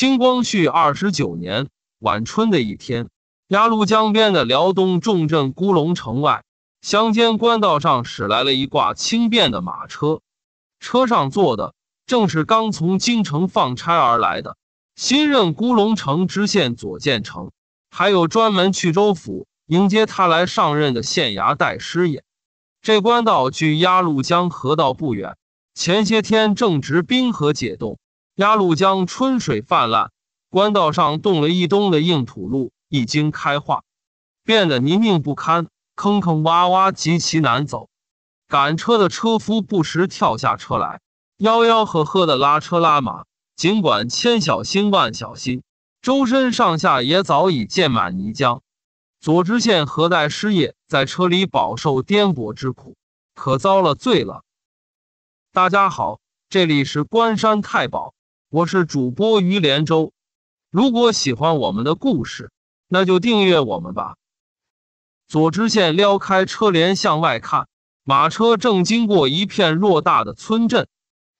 清光绪二十九年晚春的一天，鸭绿江边的辽东重镇孤龙城外，乡间官道上驶来了一挂轻便的马车，车上坐的正是刚从京城放差而来的新任孤龙城知县左建成，还有专门去州府迎接他来上任的县衙代师爷。这官道距鸭绿江河道不远，前些天正值冰河解冻。鸭绿江春水泛滥，官道上冻了一冬的硬土路已经开化，变得泥泞不堪，坑坑洼洼，极其难走。赶车的车夫不时跳下车来，吆吆喝喝的拉车拉马，尽管千小心万小心，周身上下也早已溅满泥浆。左知县何代师爷在车里饱受颠簸之苦，可遭了罪了。大家好，这里是关山太保。我是主播于连州，如果喜欢我们的故事，那就订阅我们吧。左知县撩开车帘向外看，马车正经过一片偌大的村镇。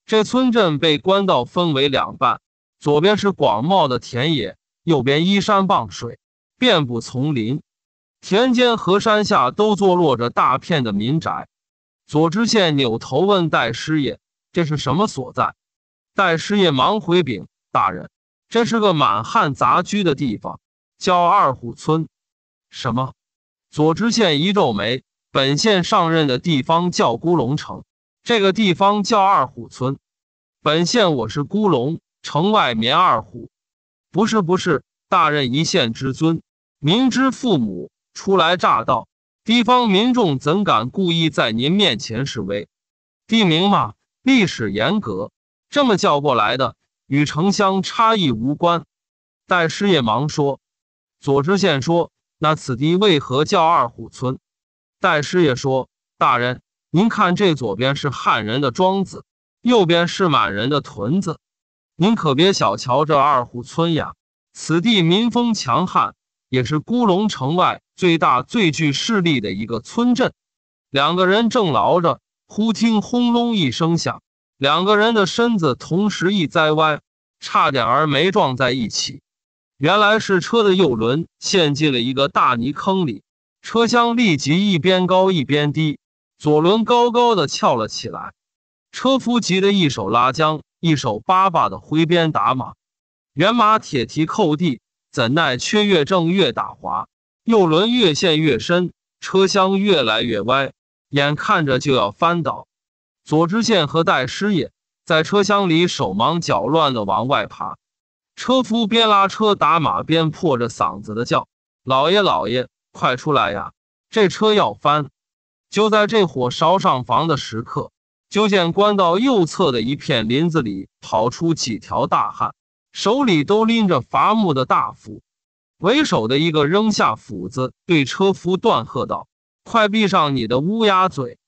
这村镇被官道分为两半，左边是广袤的田野，右边依山傍水，遍布丛林。田间和山下都坐落着大片的民宅。左知县扭头问戴师爷：“这是什么所在？”待师爷忙回禀大人：“这是个满汉杂居的地方，叫二虎村。”“什么？”左知县一皱眉：“本县上任的地方叫孤龙城，这个地方叫二虎村。本县我是孤龙城外绵二虎，不是不是。大人一县之尊，民之父母，初来乍到，地方民众怎敢故意在您面前示威？地名嘛，历史严格。”这么叫过来的，与城乡差异无关。戴师爷忙说：“左知县说，那此地为何叫二虎村？”戴师爷说：“大人，您看这左边是汉人的庄子，右边是满人的屯子。您可别小瞧这二虎村呀，此地民风强悍，也是孤龙城外最大、最具势力的一个村镇。”两个人正聊着，忽听轰隆一声响。两个人的身子同时一栽歪，差点儿没撞在一起。原来是车的右轮陷进了一个大泥坑里，车厢立即一边高一边低，左轮高高的翘了起来。车夫急得一手拉缰，一手巴巴的挥鞭打马，原马铁蹄扣地，怎奈却越挣越打滑，右轮越陷越深，车厢越来越歪，眼看着就要翻倒。左知县和戴师爷在车厢里手忙脚乱地往外爬，车夫边拉车打马边破着嗓子的叫：“老爷老爷，快出来呀，这车要翻！”就在这火烧上房的时刻，就见官道右侧的一片林子里跑出几条大汉，手里都拎着伐木的大斧，为首的一个扔下斧子，对车夫断喝道：“快闭上你的乌鸦嘴！”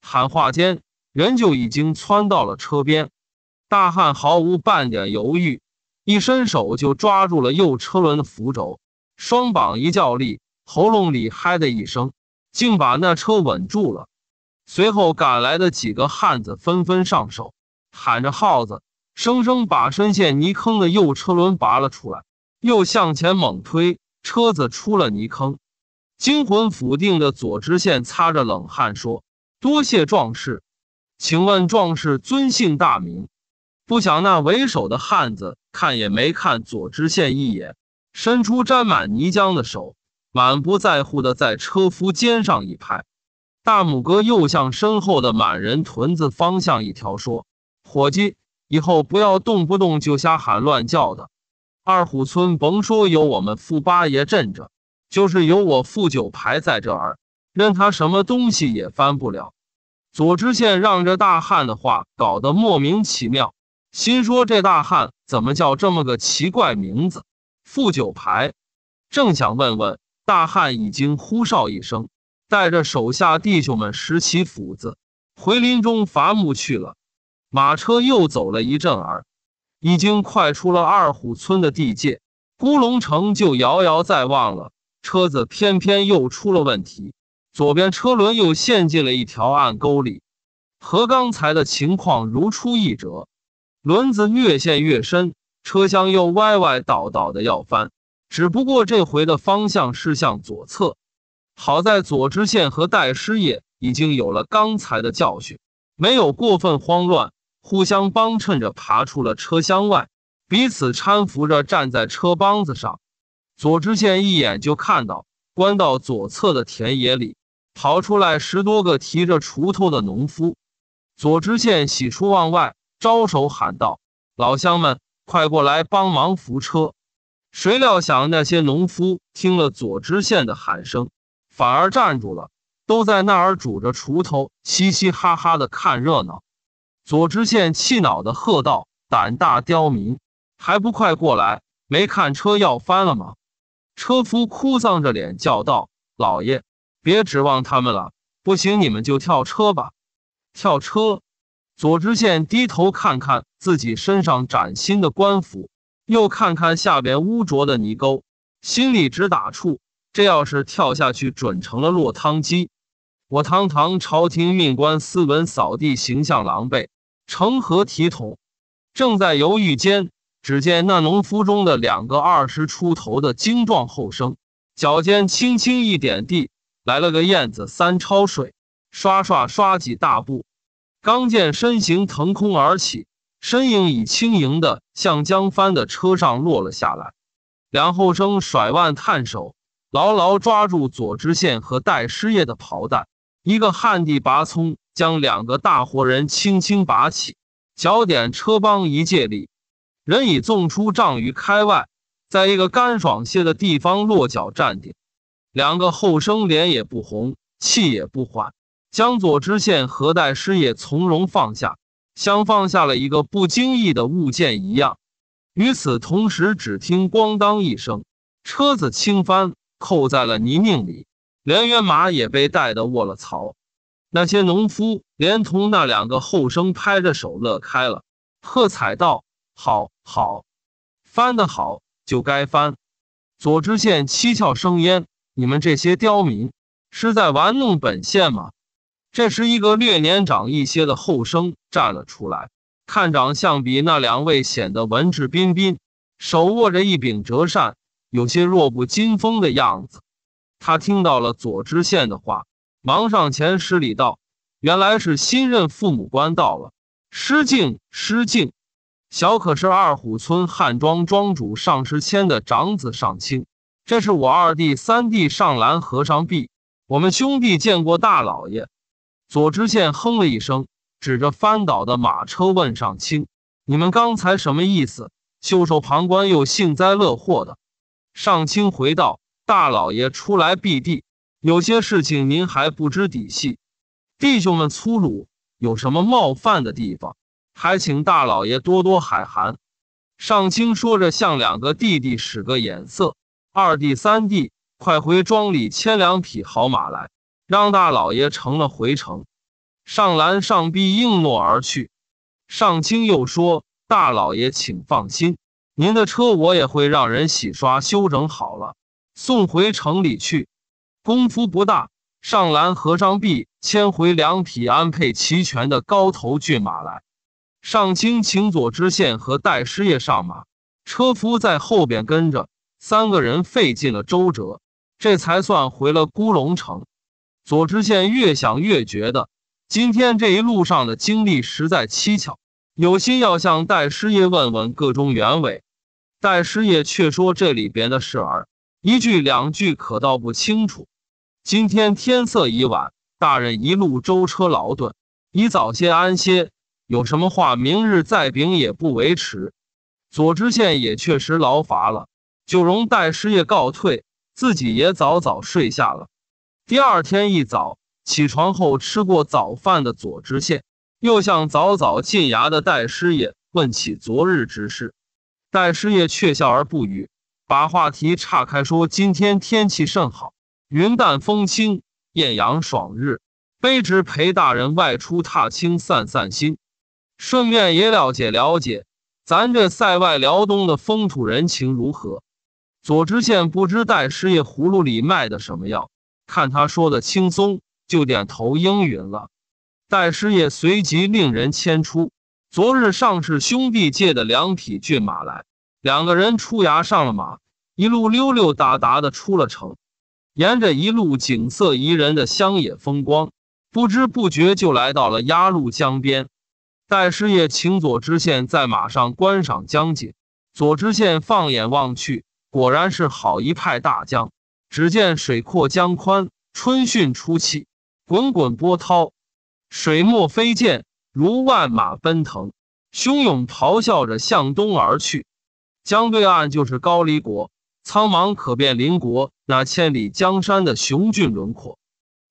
喊话间。人就已经窜到了车边，大汉毫无半点犹豫，一伸手就抓住了右车轮的扶轴，双膀一较力，喉咙里嗨的一声，竟把那车稳住了。随后赶来的几个汉子纷纷上手，喊着号子，生生把深陷泥坑的右车轮拔了出来，又向前猛推，车子出了泥坑。惊魂甫定的左知县擦着冷汗说：“多谢壮士。”请问壮士尊姓大名？不想那为首的汉子看也没看左知县一眼，伸出沾满泥浆的手，满不在乎的在车夫肩上一拍，大拇哥又向身后的满人屯子方向一条说：“伙计，以后不要动不动就瞎喊乱叫的。二虎村甭说有我们富八爷镇着，就是有我富九排在这儿，任他什么东西也翻不了。”左知县让这大汉的话搞得莫名其妙，心说这大汉怎么叫这么个奇怪名字？付九牌，正想问问，大汉已经呼哨一声，带着手下弟兄们拾起斧子，回林中伐木去了。马车又走了一阵儿，已经快出了二虎村的地界，孤龙城就遥遥在望了。车子偏偏又出了问题。左边车轮又陷进了一条暗沟里，和刚才的情况如出一辙，轮子越陷越深，车厢又歪歪倒倒的要翻。只不过这回的方向是向左侧。好在左知县和戴师爷已经有了刚才的教训，没有过分慌乱，互相帮衬着爬出了车厢外，彼此搀扶着站在车帮子上。左知县一眼就看到，关到左侧的田野里。跑出来十多个提着锄头的农夫，左知县喜出望外，招手喊道：“老乡们，快过来帮忙扶车！”谁料想那些农夫听了左知县的喊声，反而站住了，都在那儿拄着锄头，嘻嘻哈哈的看热闹。左知县气恼的喝道：“胆大刁民，还不快过来？没看车要翻了吗？”车夫哭丧着脸叫道：“老爷。”别指望他们了，不行，你们就跳车吧！跳车！左知县低头看看自己身上崭新的官服，又看看下边污浊的泥沟，心里直打怵。这要是跳下去，准成了落汤鸡。我堂堂朝廷命官，斯文扫地，形象狼狈，成何体统？正在犹豫间，只见那农夫中的两个二十出头的精壮后生，脚尖轻轻一点地。来了个燕子三抄水，刷刷刷几大步，刚见身形腾空而起，身影已轻盈的向江帆的车上落了下来。梁厚生甩腕探手，牢牢抓住左知县和戴师爷的袍带，一个旱地拔葱，将两个大活人轻轻拔起，脚点车帮一借力，人已纵出丈余开外，在一个干爽些的地方落脚站定。两个后生脸也不红，气也不缓，江左知县何代师也从容放下，像放下了一个不经意的物件一样。与此同时，只听“咣当”一声，车子倾翻，扣在了泥泞里，连员马也被带得卧了槽。那些农夫连同那两个后生拍着手乐开了，喝彩道：“好，好，翻得好，就该翻。”左知县七窍生烟。你们这些刁民是在玩弄本县吗？这时，一个略年长一些的后生站了出来，看长相比那两位显得文质彬彬，手握着一柄折扇，有些弱不禁风的样子。他听到了左知县的话，忙上前施礼道：“原来是新任父母官到了，失敬失敬，小可是二虎村汉庄庄主尚时谦的长子尚卿，这是我二弟、三弟上兰和尚毕，我们兄弟见过大老爷。左知县哼了一声，指着翻倒的马车问上清：“你们刚才什么意思？袖手旁观又幸灾乐祸的。”上清回道：“大老爷出来避地，有些事情您还不知底细，弟兄们粗鲁，有什么冒犯的地方，还请大老爷多多海涵。”上清说着，向两个弟弟使个眼色。二弟、三弟，快回庄里牵两匹好马来，让大老爷乘了回城。上兰、上毕应诺而去。上清又说：“大老爷，请放心，您的车我也会让人洗刷修整好了，送回城里去。功夫不大，上兰和张毕牵回两匹安配齐全的高头骏马来。上清请左知县和戴师爷上马，车夫在后边跟着。”三个人费尽了周折，这才算回了孤龙城。左知县越想越觉得今天这一路上的经历实在蹊跷，有心要向戴师爷问问各中原委，戴师爷却说这里边的事儿一句两句可道不清楚。今天天色已晚，大人一路舟车劳顿，你早些安歇。有什么话明日再禀也不为迟。左知县也确实劳乏了。九容代师爷告退，自己也早早睡下了。第二天一早起床后吃过早饭的左知县，又向早早进衙的代师爷问起昨日之事。代师爷却笑而不语，把话题岔开说：“今天天气甚好，云淡风轻，艳阳爽日。卑职陪大人外出踏青，散散心，顺便也了解了解咱这塞外辽东的风土人情如何。”左知县不知戴师爷葫芦里卖的什么药，看他说的轻松，就点头应允了。戴师爷随即令人牵出昨日上是兄弟借的两匹骏马来，两个人出衙上了马，一路溜溜达达的出了城，沿着一路景色宜人的乡野风光，不知不觉就来到了鸭绿江边。戴师爷请左知县在马上观赏江景，左知县放眼望去。果然是好一派大江！只见水阔江宽，春汛初起，滚滚波涛，水墨飞溅，如万马奔腾，汹涌咆哮着向东而去。江对岸就是高黎国，苍茫可辨邻国那千里江山的雄峻轮廓。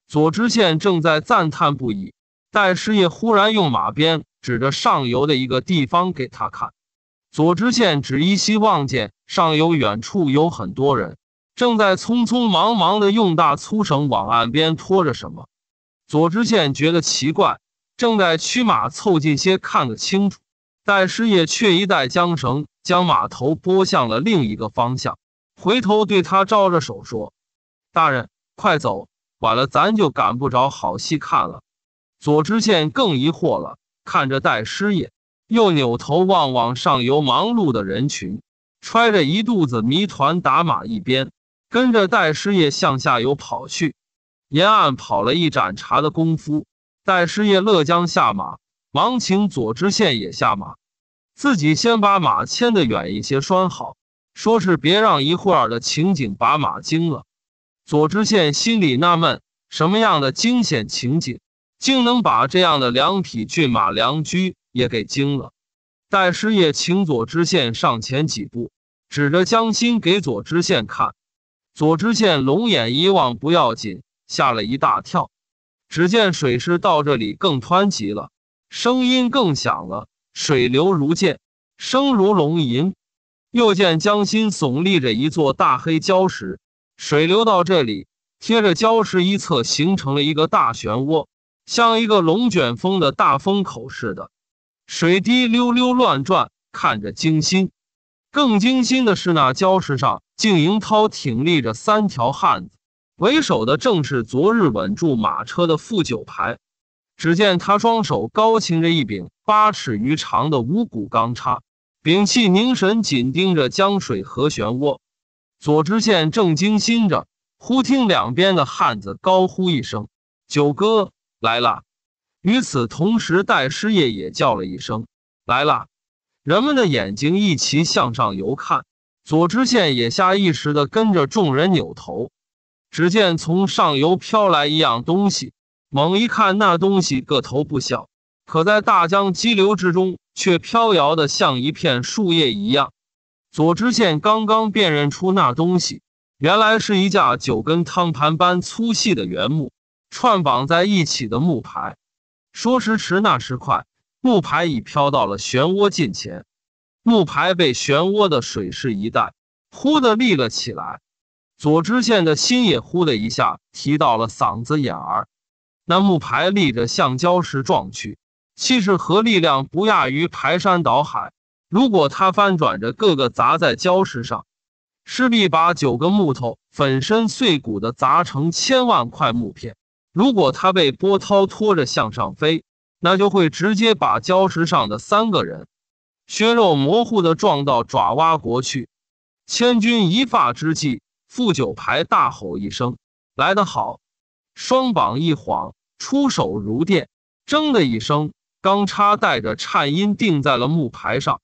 左知县正在赞叹不已，戴师爷忽然用马鞭指着上游的一个地方给他看。左知县只依稀望见上游远处有很多人，正在匆匆忙忙的用大粗绳往岸边拖着什么。左知县觉得奇怪，正在驱马凑近些看个清楚，戴师爷却一带缰绳，将马头拨向了另一个方向，回头对他招着手说：“大人，快走，晚了咱就赶不着好戏看了。”左知县更疑惑了，看着戴师爷。又扭头望望上游忙碌的人群，揣着一肚子谜团，打马一边跟着戴师爷向下游跑去。沿岸跑了一盏茶的功夫，戴师爷乐将下马，忙请左知县也下马，自己先把马牵得远一些拴好，说是别让一会儿的情景把马惊了。左知县心里纳闷：什么样的惊险情景竟能把这样的两匹骏马良驹？也给惊了，戴师爷请左知县上前几步，指着江心给左知县看。左知县龙眼一望，不要紧，吓了一大跳。只见水师到这里更湍急了，声音更响了，水流如箭，声如龙吟。又见江心耸立着一座大黑礁石，水流到这里贴着礁石一侧，形成了一个大漩涡，像一个龙卷风的大风口似的。水滴溜溜乱转，看着惊心。更惊心的是，那礁石上，竟迎涛挺立着三条汉子，为首的正是昨日稳住马车的副九排。只见他双手高擎着一柄八尺余长的五股钢叉，屏气凝神，紧盯着江水和漩涡。左知县正惊心着，忽听两边的汉子高呼一声：“九哥来了！”与此同时，戴师爷也叫了一声：“来啦！”人们的眼睛一齐向上游看，左知县也下意识地跟着众人扭头。只见从上游飘来一样东西，猛一看，那东西个头不小，可在大江激流之中却飘摇的像一片树叶一样。左知县刚刚辨认出那东西，原来是一架九根汤盘般粗细的原木串绑在一起的木牌。说时迟，那时快，木牌已飘到了漩涡近前，木牌被漩涡的水势一带，忽的立了起来。左知县的心也忽的一下提到了嗓子眼儿。那木牌立着向礁石撞去，气势和力量不亚于排山倒海。如果他翻转着，各个砸在礁石上，势必把九个木头粉身碎骨的砸成千万块木片。如果他被波涛拖着向上飞，那就会直接把礁石上的三个人，血肉模糊的撞到爪哇国去。千钧一发之际，傅九排大吼一声：“来得好！”双膀一晃，出手如电，“铮”的一声，钢叉带着颤音钉在了木牌上。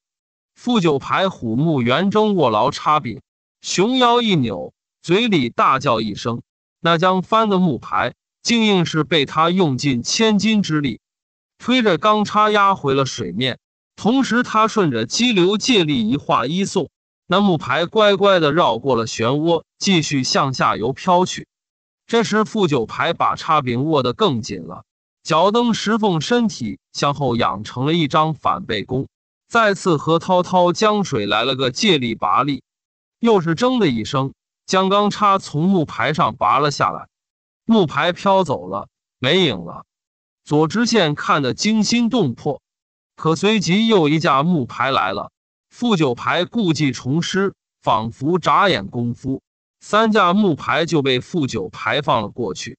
傅九排虎目圆睁，握牢叉柄，熊腰一扭，嘴里大叫一声：“那将翻的木牌竟硬是被他用尽千斤之力，推着钢叉压回了水面。同时，他顺着激流借力一划一送，那木牌乖乖的绕过了漩涡，继续向下游飘去。这时，傅九排把叉柄握得更紧了，脚蹬石缝，身体向后仰，成了一张反背弓，再次和滔滔江水来了个借力拔力，又是“铮”的一声，将钢叉从木牌上拔了下来。木牌飘走了，没影了。左知县看得惊心动魄，可随即又一架木牌来了。副九牌故技重施，仿佛眨眼功夫，三架木牌就被副九牌放了过去。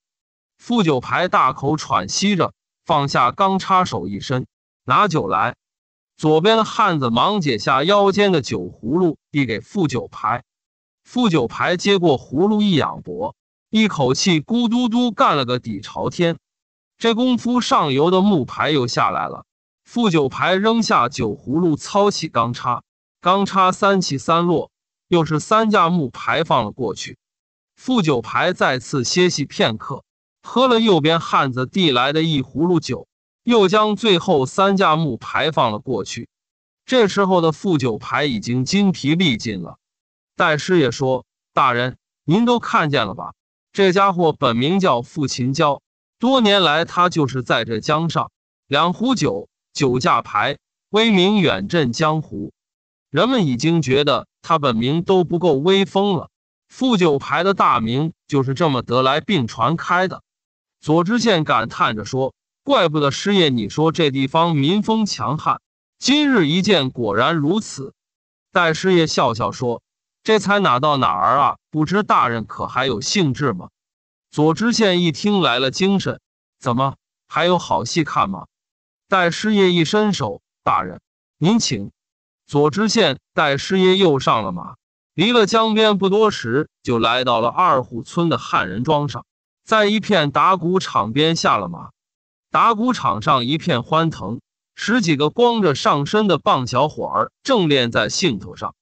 副九牌大口喘息着，放下钢叉手一伸，拿酒来。左边的汉子忙解下腰间的酒葫芦，递给副九牌。副九牌接过葫芦，一仰脖。一口气咕嘟嘟干了个底朝天，这功夫上游的木牌又下来了。副九牌扔下酒葫芦，操起钢叉，钢叉三起三落，又是三架木牌放了过去。副九牌再次歇息片刻，喝了右边汉子递来的一葫芦酒，又将最后三架木牌放了过去。这时候的副九牌已经精疲力尽了。戴师爷说：“大人，您都看见了吧？”这家伙本名叫傅秦娇，多年来他就是在这江上两壶酒酒驾牌，威名远震江湖。人们已经觉得他本名都不够威风了，傅九牌的大名就是这么得来并传开的。左知县感叹着说：“怪不得师爷你说这地方民风强悍，今日一见果然如此。”戴师爷笑笑说。这才哪到哪儿啊！不知大人可还有兴致吗？左知县一听来了精神，怎么还有好戏看吗？戴师爷一伸手，大人您请。左知县戴师爷又上了马，离了江边不多时，就来到了二户村的汉人庄上，在一片打鼓场边下了马。打鼓场上一片欢腾，十几个光着上身的棒小伙儿正练在兴头上。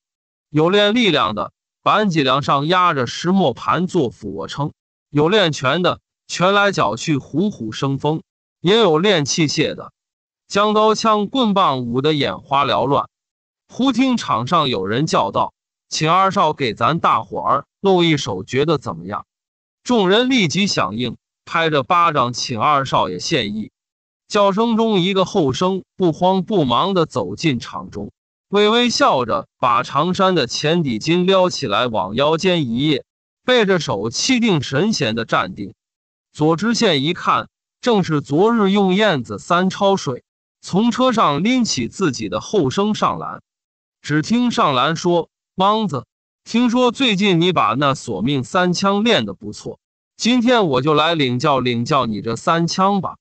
有练力量的，板脊梁上压着石磨盘做俯卧撑；有练拳的，拳来脚去虎虎生风；也有练器械的，将刀枪棍棒舞得眼花缭乱。忽听场上有人叫道：“请二少给咱大伙儿露一手，觉得怎么样？”众人立即响应，拍着巴掌请二少爷献艺。叫声中，一个后生不慌不忙地走进场中。微微笑着，把长衫的前底襟撩起来，往腰间一掖，背着手，气定神闲地站定。左知县一看，正是昨日用燕子三抄水，从车上拎起自己的后生上篮。只听上篮说：“莽子，听说最近你把那索命三枪练得不错，今天我就来领教领教你这三枪吧。”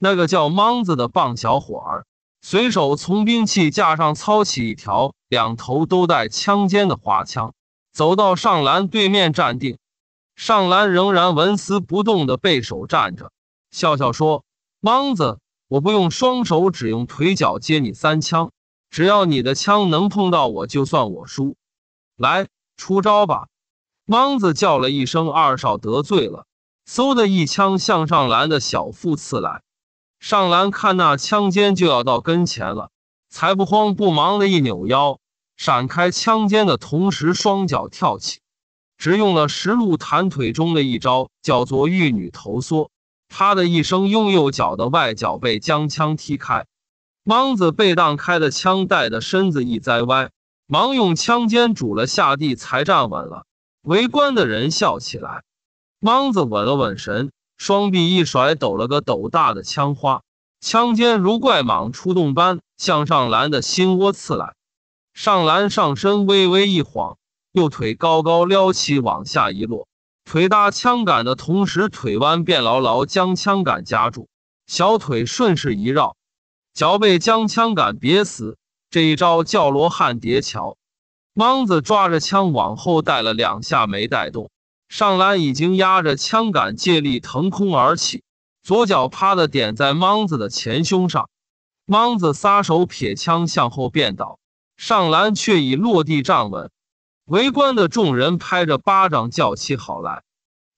那个叫莽子的棒小伙儿。随手从兵器架上抄起一条两头都带枪尖的花枪，走到上篮对面站定。上篮仍然纹丝不动的背手站着，笑笑说：“汪子，我不用双手，只用腿脚接你三枪，只要你的枪能碰到我，就算我输。来，出招吧！”汪子叫了一声：“二少得罪了！”嗖的一枪向上篮的小腹刺来。上篮看那枪尖就要到跟前了，才不慌不忙的一扭腰，闪开枪尖的同时，双脚跳起，只用了十路弹腿中的一招，叫做玉女投梭。啪的一声，用右脚的外脚背将枪踢开，莽子被荡开的枪带的身子一栽歪，忙用枪尖拄了下地，才站稳了。围观的人笑起来，莽子稳了稳神。双臂一甩，抖了个斗大的枪花，枪尖如怪蟒出洞般向上兰的心窝刺来。上兰上身微微一晃，右腿高高撩起，往下一落，腿搭枪杆的同时，腿弯便牢牢将枪杆夹住，小腿顺势一绕，脚背将枪杆别死。这一招叫罗汉叠桥。莽子抓着枪往后带了两下，没带动。上来已经压着枪杆借力腾空而起，左脚啪的点在莽子的前胸上，莽子撒手撇枪向后便倒，上篮却已落地站稳。围观的众人拍着巴掌叫起好来，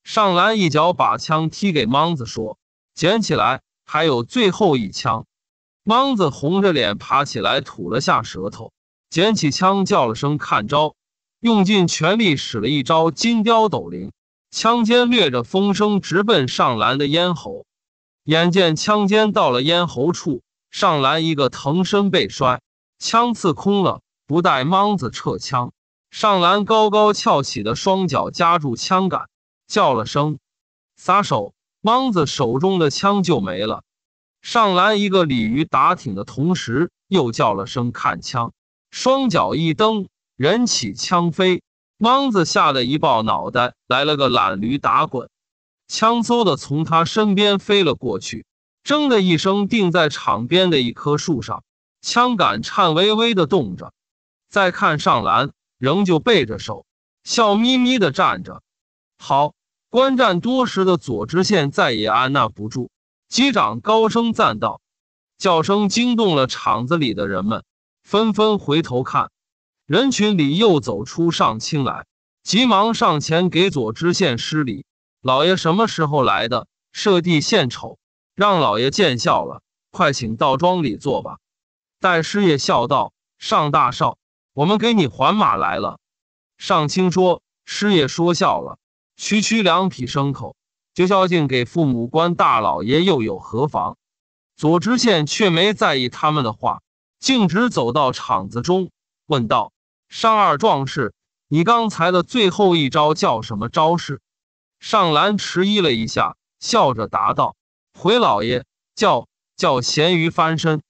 上篮一脚把枪踢给莽子说：“捡起来，还有最后一枪。”莽子红着脸爬起来吐了下舌头，捡起枪叫了声“看招”。用尽全力使了一招金雕抖灵，枪尖掠着风声直奔上兰的咽喉。眼见枪尖到了咽喉处，上兰一个腾身被摔，枪刺空了。不带莽子撤枪，上兰高高翘起的双脚夹住枪杆，叫了声“撒手”，莽子手中的枪就没了。上兰一个鲤鱼打挺的同时，又叫了声“看枪”，双脚一蹬。人起枪飞，汪子吓得一抱脑袋，来了个懒驴打滚。枪嗖的从他身边飞了过去，铮的一声定在场边的一棵树上，枪杆颤巍巍的动着。再看上篮，仍旧背着手，笑眯眯的站着。好，观战多时的左知县再也按捺不住，击掌高声赞道，叫声惊动了场子里的人们，纷纷回头看。人群里又走出上清来，急忙上前给左知县施礼：“老爷什么时候来的？设地献丑，让老爷见笑了。快请到庄里坐吧。”戴师爷笑道：“上大少，我们给你还马来了。”上清说：“师爷说笑了，区区两匹牲口，就孝敬给父母官大老爷，又有何妨？”左知县却没在意他们的话，径直走到场子中，问道。上二壮士，你刚才的最后一招叫什么招式？上兰迟疑了一下，笑着答道：“回老爷，叫叫咸鱼翻身。”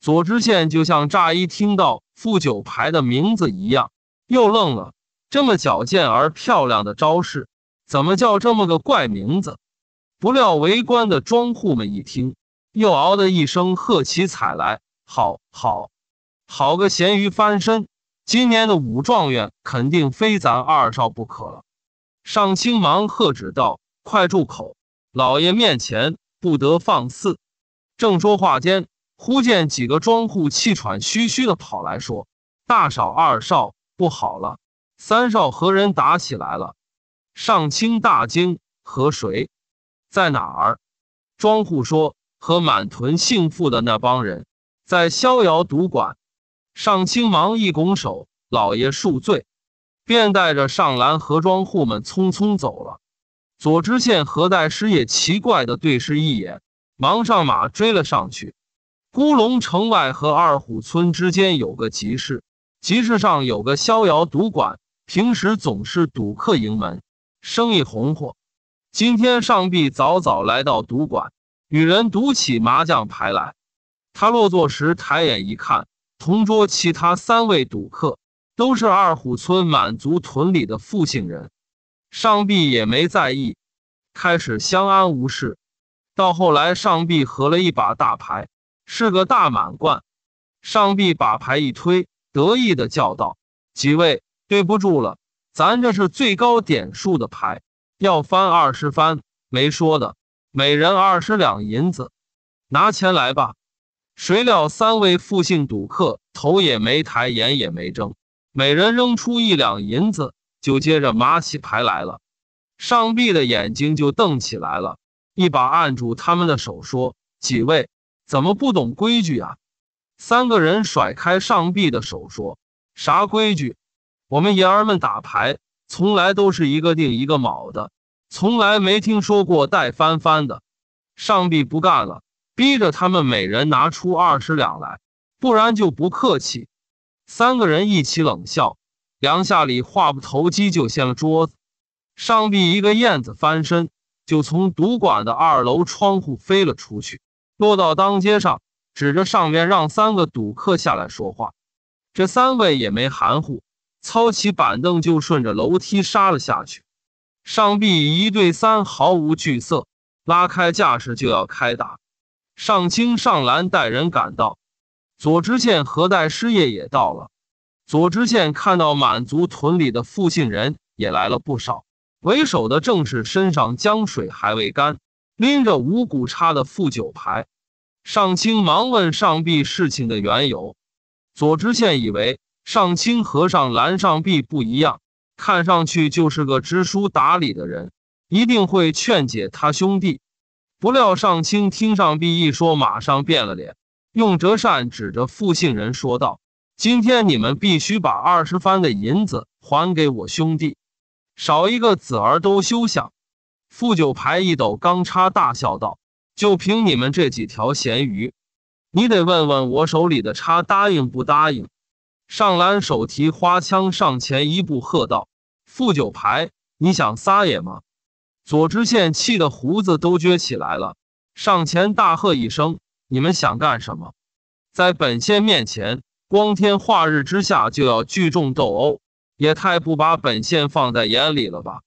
左知县就像乍一听到富九牌的名字一样，又愣了。这么矫健而漂亮的招式，怎么叫这么个怪名字？不料围观的庄户们一听，又嗷的一声喝起彩来：“好，好，好个咸鱼翻身！”今年的武状元肯定非咱二少不可了。上清忙喝止道：“快住口！老爷面前不得放肆。”正说话间，忽见几个庄户气喘吁吁的跑来说：“大少、二少不好了，三少和人打起来了。”上清大惊：“和谁？在哪儿？”庄户说：“和满屯姓傅的那帮人，在逍遥赌馆。”上清忙一拱手，老爷恕罪，便带着上兰和庄户们匆匆走了。左知县和戴师爷奇怪的对视一眼，忙上马追了上去。孤龙城外和二虎村之间有个集市，集市上有个逍遥赌馆，平时总是赌客盈门，生意红火。今天上帝早早来到赌馆，与人赌起麻将牌来。他落座时抬眼一看。同桌其他三位赌客都是二虎村满族屯里的复姓人，上臂也没在意，开始相安无事。到后来，上臂合了一把大牌，是个大满贯。上臂把牌一推，得意的叫道：“几位，对不住了，咱这是最高点数的牌，要翻二十番，没说的，每人二十两银子，拿钱来吧。”谁料三位复姓赌客头也没抬，眼也没睁，每人扔出一两银子，就接着麻起牌来了。上帝的眼睛就瞪起来了，一把按住他们的手说：“几位怎么不懂规矩啊？”三个人甩开上帝的手说：“啥规矩？我们爷儿们打牌从来都是一个定一个卯的，从来没听说过带翻翻的。”上帝不干了。逼着他们每人拿出二十两来，不然就不客气。三个人一起冷笑，梁下里话不投机，就掀了桌子。上帝一个燕子翻身，就从赌馆的二楼窗户飞了出去，落到当街上，指着上面让三个赌客下来说话。这三位也没含糊，操起板凳就顺着楼梯杀了下去。上帝一对三，毫无惧色，拉开架势就要开打。上清、上兰带人赶到，左知县何代师爷也到了。左知县看到满族屯里的复姓人也来了不少，为首的正是身上浆水还未干、拎着五谷叉的副九牌。上清忙问上毕事情的缘由，左知县以为上清和上兰、上毕不一样，看上去就是个知书达理的人，一定会劝解他兄弟。不料上清听上毕一说，马上变了脸，用折扇指着复姓人说道：“今天你们必须把二十番的银子还给我兄弟，少一个子儿都休想。”傅九排一抖钢叉，大笑道：“就凭你们这几条咸鱼，你得问问我手里的叉答应不答应？”上兰手提花枪上前一步，喝道：“傅九排，你想撒野吗？”左知县气得胡子都撅起来了，上前大喝一声：“你们想干什么？在本县面前，光天化日之下就要聚众斗殴，也太不把本县放在眼里了吧！”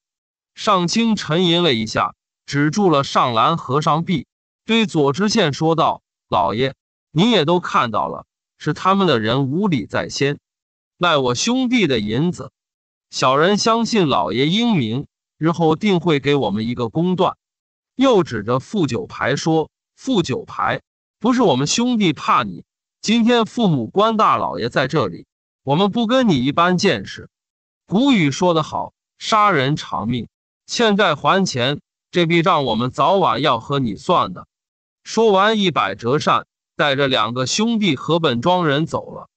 上清沉吟了一下，止住了上兰和尚臂，对左知县说道：“老爷，您也都看到了，是他们的人无礼在先，赖我兄弟的银子。小人相信老爷英明。”日后定会给我们一个公断。又指着傅九牌说：“傅九牌，不是我们兄弟怕你。今天父母官大老爷在这里，我们不跟你一般见识。古语说得好，杀人偿命，欠债还钱。这笔账我们早晚要和你算的。”说完，一摆折扇，带着两个兄弟和本庄人走了。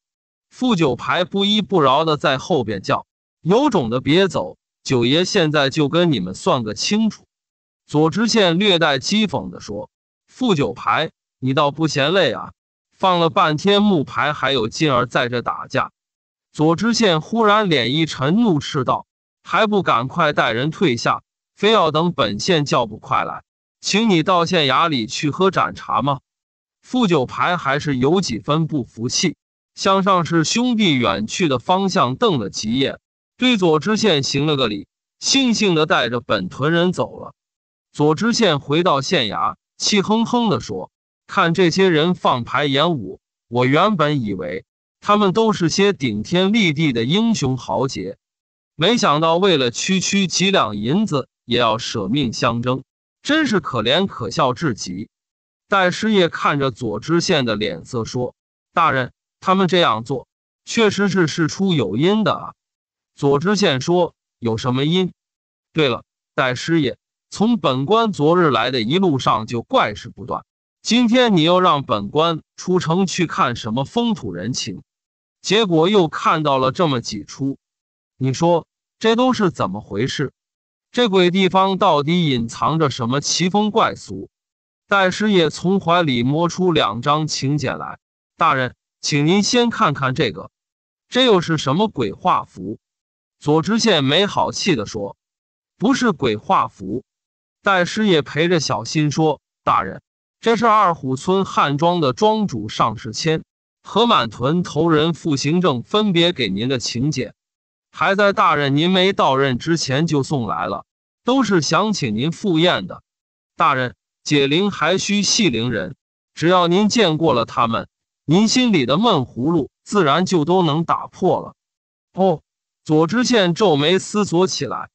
傅九牌不依不饶的在后边叫：“有种的别走！”九爷现在就跟你们算个清楚。”左知县略带讥讽地说，“副九牌，你倒不嫌累啊？放了半天木牌，还有劲儿在这打架？”左知县忽然脸一沉，怒斥道：“还不赶快带人退下！非要等本县叫不快来，请你到县衙里去喝盏茶吗？”副九牌还是有几分不服气，向上是兄弟远去的方向瞪了几眼。对左知县行了个礼，悻悻的带着本屯人走了。左知县回到县衙，气哼哼地说：“看这些人放排演武，我原本以为他们都是些顶天立地的英雄豪杰，没想到为了区区几两银子也要舍命相争，真是可怜可笑至极。”戴师爷看着左知县的脸色说：“大人，他们这样做确实是事出有因的啊。”左知县说：“有什么因？对了，戴师爷，从本官昨日来的一路上就怪事不断。今天你又让本官出城去看什么风土人情，结果又看到了这么几出。你说这都是怎么回事？这鬼地方到底隐藏着什么奇风怪俗？”戴师爷从怀里摸出两张请柬来，大人，请您先看看这个，这又是什么鬼画符？左知县没好气的说：“不是鬼画符。”戴师爷陪着小心说：“大人，这是二虎村汉庄的庄主尚世谦和满屯头人付行正分别给您的请柬，还在大人您没到任之前就送来了，都是想请您赴宴的。大人，解铃还需系铃人，只要您见过了他们，您心里的闷葫芦自然就都能打破了。”哦。左知县皱眉思索起来，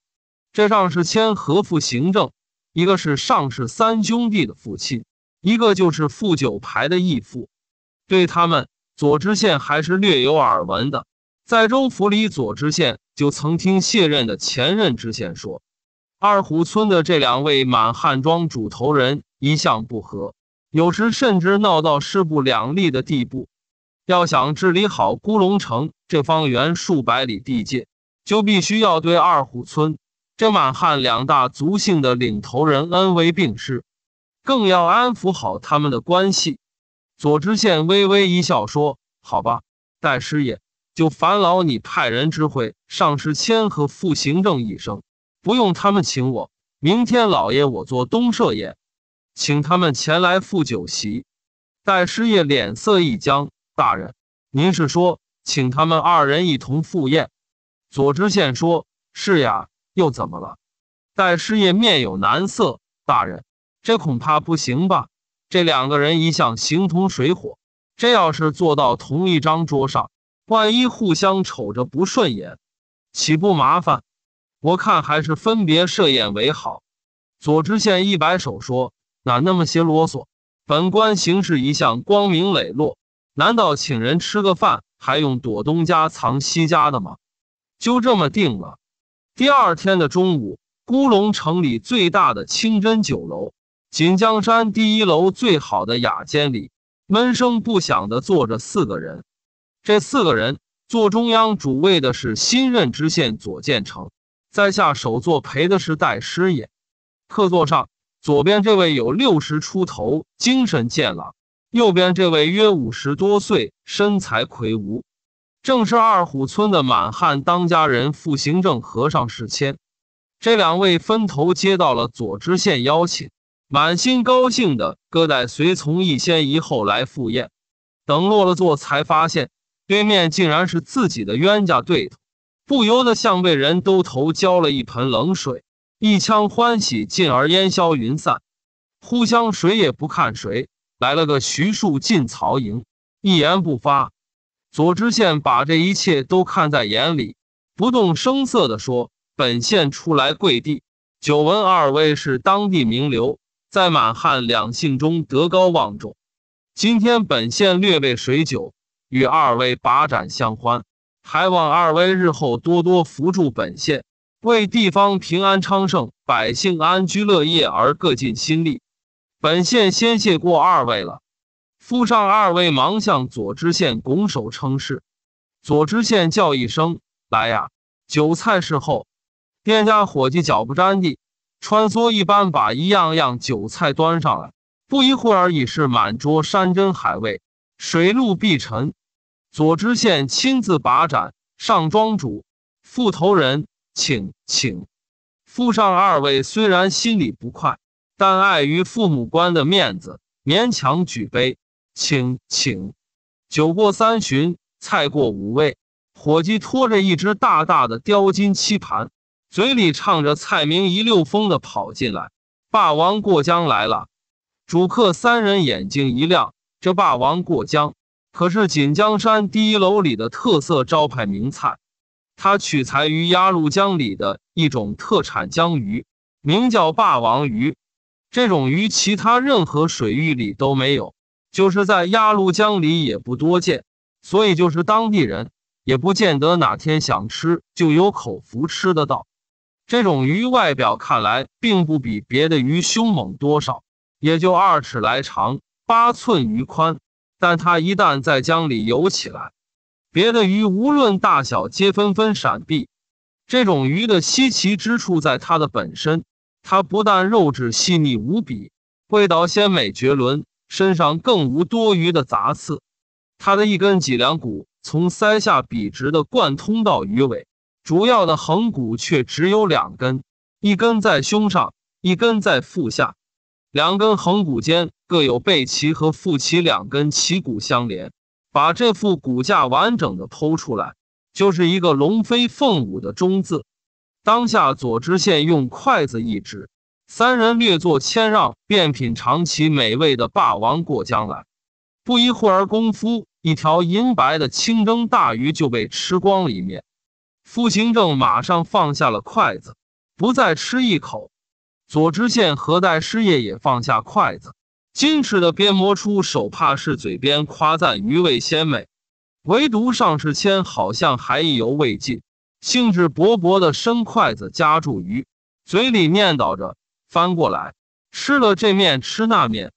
这上是签和父行政，一个是上氏三兄弟的父亲，一个就是富九牌的义父，对他们左知县还是略有耳闻的。在州府里，左知县就曾听卸任的前任知县说，二虎村的这两位满汉庄主头人一向不和，有时甚至闹到势不两立的地步。要想治理好孤龙城这方圆数百里地界，就必须要对二虎村这满汉两大族姓的领头人恩威并施，更要安抚好他们的关系。左知县微微一笑说：“好吧，戴师爷，就烦劳你派人知会尚师谦和副行政一声，不用他们请我，明天老爷我做东设宴，请他们前来赴酒席。”戴师爷脸色一僵。大人，您是说请他们二人一同赴宴？左知县说：“是呀，又怎么了？”戴师爷面有难色：“大人，这恐怕不行吧？这两个人一向形同水火，这要是坐到同一张桌上，万一互相瞅着不顺眼，岂不麻烦？我看还是分别设宴为好。”左知县一摆手说：“哪那么些啰嗦？本官行事一向光明磊落。”难道请人吃个饭还用躲东家藏西家的吗？就这么定了。第二天的中午，孤龙城里最大的清真酒楼锦江山第一楼最好的雅间里，闷声不响的坐着四个人。这四个人坐中央主位的是新任知县左建成，在下首座陪的是戴师爷。客座上左边这位有六十出头，精神健朗。右边这位约五十多岁，身材魁梧，正是二虎村的满汉当家人副行政和尚世谦。这两位分头接到了左知县邀请，满心高兴的各带随从一先一后来赴宴。等落了座，才发现对面竟然是自己的冤家对头，不由得像被人兜头浇了一盆冷水，一腔欢喜进而烟消云散，互相谁也不看谁。来了个徐庶进曹营，一言不发。左知县把这一切都看在眼里，不动声色地说：“本县出来跪地，久闻二位是当地名流，在满汉两姓中德高望重。今天本县略备水酒，与二位把盏相欢，还望二位日后多多扶助本县，为地方平安昌盛、百姓安居乐业而各尽心力。”本县先谢过二位了，夫上二位忙向左知县拱手称是。左知县叫一声：“来呀！”酒菜是后，店家伙计脚不沾地，穿梭一般把一样样酒菜端上来。不一会儿，已是满桌山珍海味，水陆必沉。左知县亲自把盏，上庄主、副头人，请请。傅上二位虽然心里不快。但碍于父母官的面子，勉强举杯，请请。酒过三巡，菜过五味，伙计拖着一只大大的雕金漆盘，嘴里唱着菜名，一溜风的跑进来。霸王过江来了！主客三人眼睛一亮，这霸王过江可是锦江山第一楼里的特色招牌名菜。它取材于鸭绿江里的一种特产江鱼，名叫霸王鱼。这种鱼其他任何水域里都没有，就是在鸭绿江里也不多见，所以就是当地人也不见得哪天想吃就有口福吃得到。这种鱼外表看来并不比别的鱼凶猛多少，也就二尺来长，八寸鱼宽，但它一旦在江里游起来，别的鱼无论大小皆纷纷闪避。这种鱼的稀奇之处在它的本身。它不但肉质细腻无比，味道鲜美绝伦，身上更无多余的杂刺。它的一根脊梁骨从鳃下笔直的贯通到鱼尾，主要的横骨却只有两根，一根在胸上，一根在腹下。两根横骨间各有背鳍和腹鳍，两根鳍骨相连。把这副骨架完整的剖出来，就是一个龙飞凤舞的“中”字。当下，左知县用筷子一指，三人略作谦让，便品尝起美味的霸王过江来。不一会儿功夫，一条银白的清蒸大鱼就被吃光了一面。傅行正马上放下了筷子，不再吃一口。左知县和代师爷也放下筷子，矜持的边摸出手帕式嘴边，夸赞鱼味鲜美。唯独尚世谦好像还意犹未尽。兴致勃勃地伸筷子夹住鱼，嘴里念叨着：“翻过来，吃了这面吃那面。”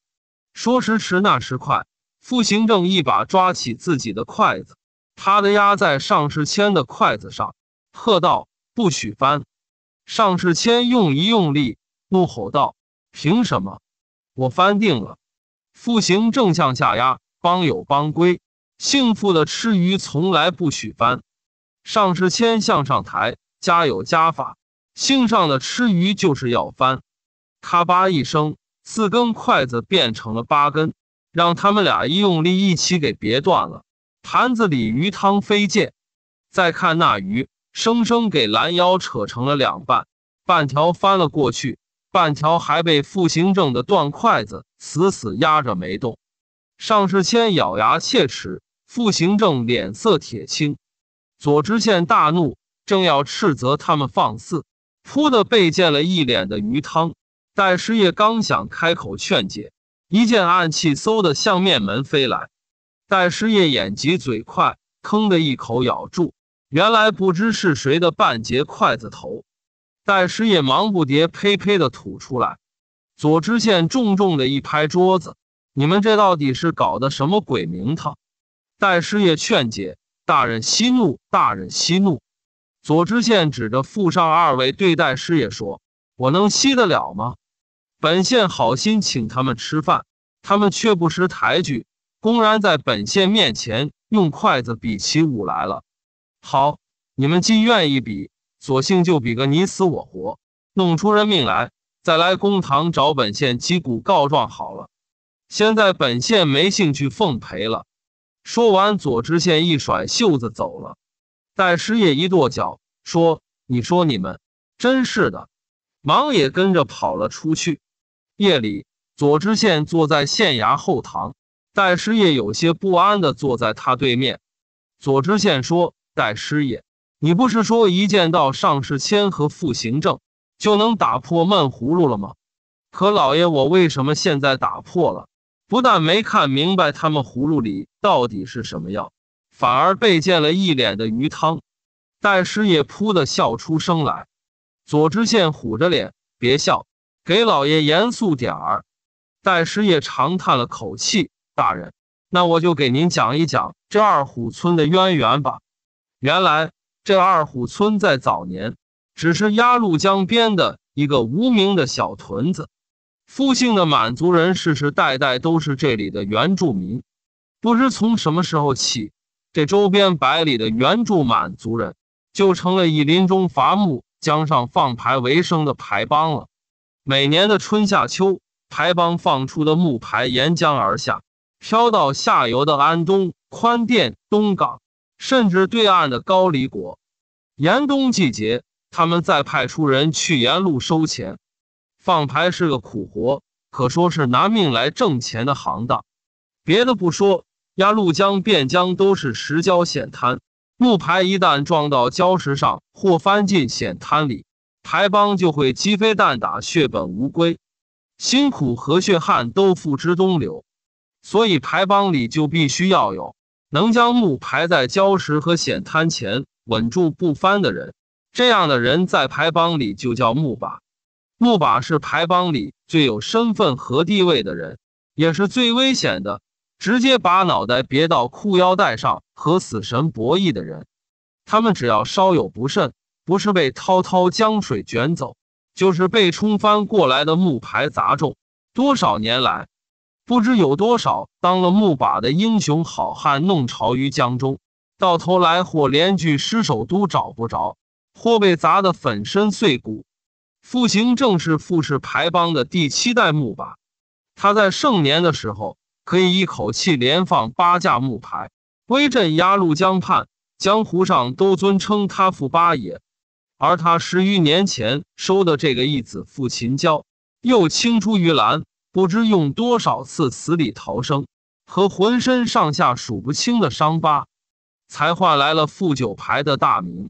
说时迟，那时快，付行正一把抓起自己的筷子，啪的压在尚世谦的筷子上，喝道：“不许翻！”尚世谦用一用力，怒吼道：“凭什么？我翻定了！”付行正向下压，帮有帮规，姓福的吃鱼从来不许翻。尚世谦向上抬，家有家法，姓尚的吃鱼就是要翻，咔吧一声，四根筷子变成了八根，让他们俩一用力一起给别断了。盘子里鱼汤飞溅，再看那鱼，生生给拦腰扯成了两半，半条翻了过去，半条还被傅行正的断筷子死死压着没动。尚世谦咬牙切齿，傅行正脸色铁青。左知县大怒，正要斥责他们放肆，扑的被溅了一脸的鱼汤。戴师爷刚想开口劝解，一见暗器嗖的向面门飞来，戴师爷眼疾嘴快，吭的一口咬住，原来不知是谁的半截筷子头。戴师爷忙不迭呸呸的吐出来。左知县重重的一拍桌子：“你们这到底是搞的什么鬼名堂？”戴师爷劝解。大人息怒！大人息怒！左知县指着副上二位对待师爷说：“我能息得了吗？本县好心请他们吃饭，他们却不识抬举，公然在本县面前用筷子比起舞来了。好，你们既愿意比，索性就比个你死我活，弄出人命来，再来公堂找本县击鼓告状好了。现在本县没兴趣奉陪了。”说完，左知县一甩袖子走了。戴师爷一跺脚说：“你说你们真是的！”忙也跟着跑了出去。夜里，左知县坐在县衙后堂，戴师爷有些不安的坐在他对面。左知县说：“戴师爷，你不是说一见到尚世谦和傅行正就能打破闷葫芦了吗？可老爷，我为什么现在打破了？”不但没看明白他们葫芦里到底是什么药，反而被溅了一脸的鱼汤。戴师爷噗的笑出声来，左知县虎着脸：“别笑，给老爷严肃点儿。”戴师爷长叹了口气：“大人，那我就给您讲一讲这二虎村的渊源吧。原来这二虎村在早年只是鸭绿江边的一个无名的小屯子。”复姓的满族人世世代代都是这里的原住民，不知从什么时候起，这周边百里的原住满族人就成了以林中伐木、江上放排为生的排帮了。每年的春夏秋，排帮放出的木排沿江而下，飘到下游的安东、宽甸、东港，甚至对岸的高黎国。严冬季节，他们再派出人去沿路收钱。放牌是个苦活，可说是拿命来挣钱的行当。别的不说，鸭绿江、汴江都是石礁险滩，木牌一旦撞到礁石上或翻进险滩里，牌帮就会鸡飞蛋打、血本无归，辛苦和血汗都付之东流。所以，牌帮里就必须要有能将木排在礁石和险滩前稳住不翻的人。这样的人在牌帮里就叫木吧。木把是排帮里最有身份和地位的人，也是最危险的，直接把脑袋别到裤腰带上和死神博弈的人。他们只要稍有不慎，不是被滔滔江水卷走，就是被冲翻过来的木牌砸中。多少年来，不知有多少当了木把的英雄好汉弄潮于江中，到头来或连具尸首都找不着，或被砸得粉身碎骨。傅行正是富氏牌帮的第七代木板，他在盛年的时候可以一口气连放八架木牌，威震鸭绿江畔，江湖上都尊称他“傅八爷”。而他十余年前收的这个义子傅秦娇，又青出于蓝，不知用多少次死里逃生和浑身上下数不清的伤疤，才换来了傅九牌的大名。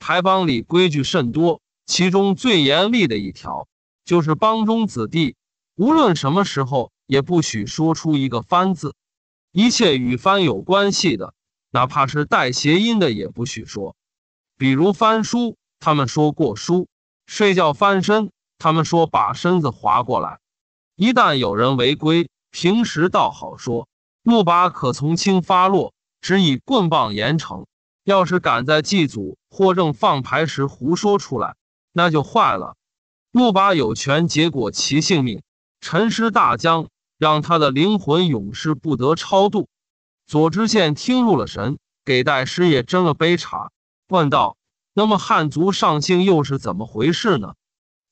牌帮里规矩甚多。其中最严厉的一条，就是帮中子弟无论什么时候也不许说出一个“翻”字，一切与“翻”有关系的，哪怕是带谐音的也不许说。比如翻书，他们说过书；睡觉翻身，他们说把身子划过来。一旦有人违规，平时倒好说，木把可从轻发落，只以棍棒严惩；要是敢在祭祖或正放牌时胡说出来，那就坏了，木巴有权结果其性命，沉尸大江，让他的灵魂永世不得超度。左知县听入了神，给戴师爷斟了杯茶，问道：“那么汉族上姓又是怎么回事呢？”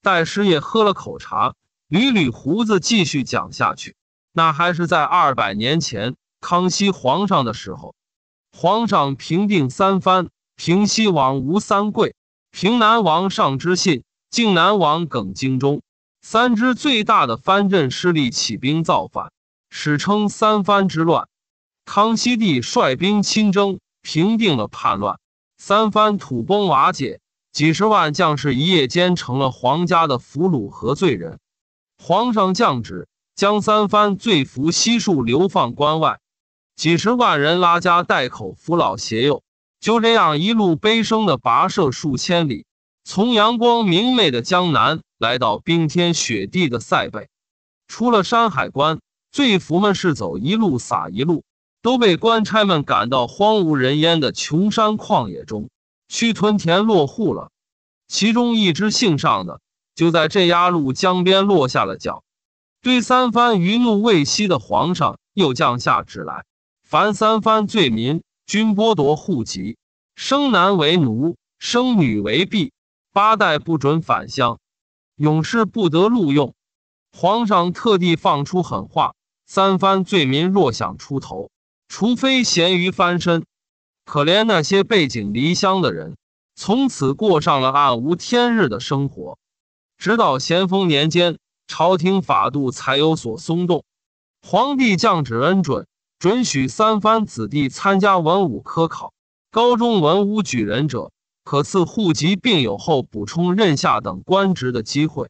戴师爷喝了口茶，捋捋胡子，继续讲下去：“那还是在二百年前康熙皇上的时候，皇上平定三藩，平西王吴三桂。”平南王尚之信、靖南王耿精忠三支最大的藩镇势力起兵造反，史称“三藩之乱”。康熙帝率兵亲征，平定了叛乱，三藩土崩瓦解，几十万将士一夜间成了皇家的俘虏和罪人。皇上降旨，将三藩罪俘悉数流放关外，几十万人拉家带口，扶老携幼。就这样一路悲声的跋涉数千里，从阳光明媚的江南来到冰天雪地的塞北，出了山海关，罪俘们是走一路撒一路，都被官差们赶到荒无人烟的穷山旷野中去屯田落户了。其中一支姓尚的，就在这鸭绿江边落下了脚。对三藩余怒未息的皇上，又降下旨来：凡三藩罪民。均剥夺户籍，生男为奴，生女为婢，八代不准返乡，永世不得录用。皇上特地放出狠话：三番罪民若想出头，除非咸鱼翻身。可怜那些背井离乡的人，从此过上了暗无天日的生活，直到咸丰年间，朝廷法度才有所松动，皇帝降旨恩准。准许三藩子弟参加文武科考，高中文武举人者，可赐户籍，并有后补充任下等官职的机会。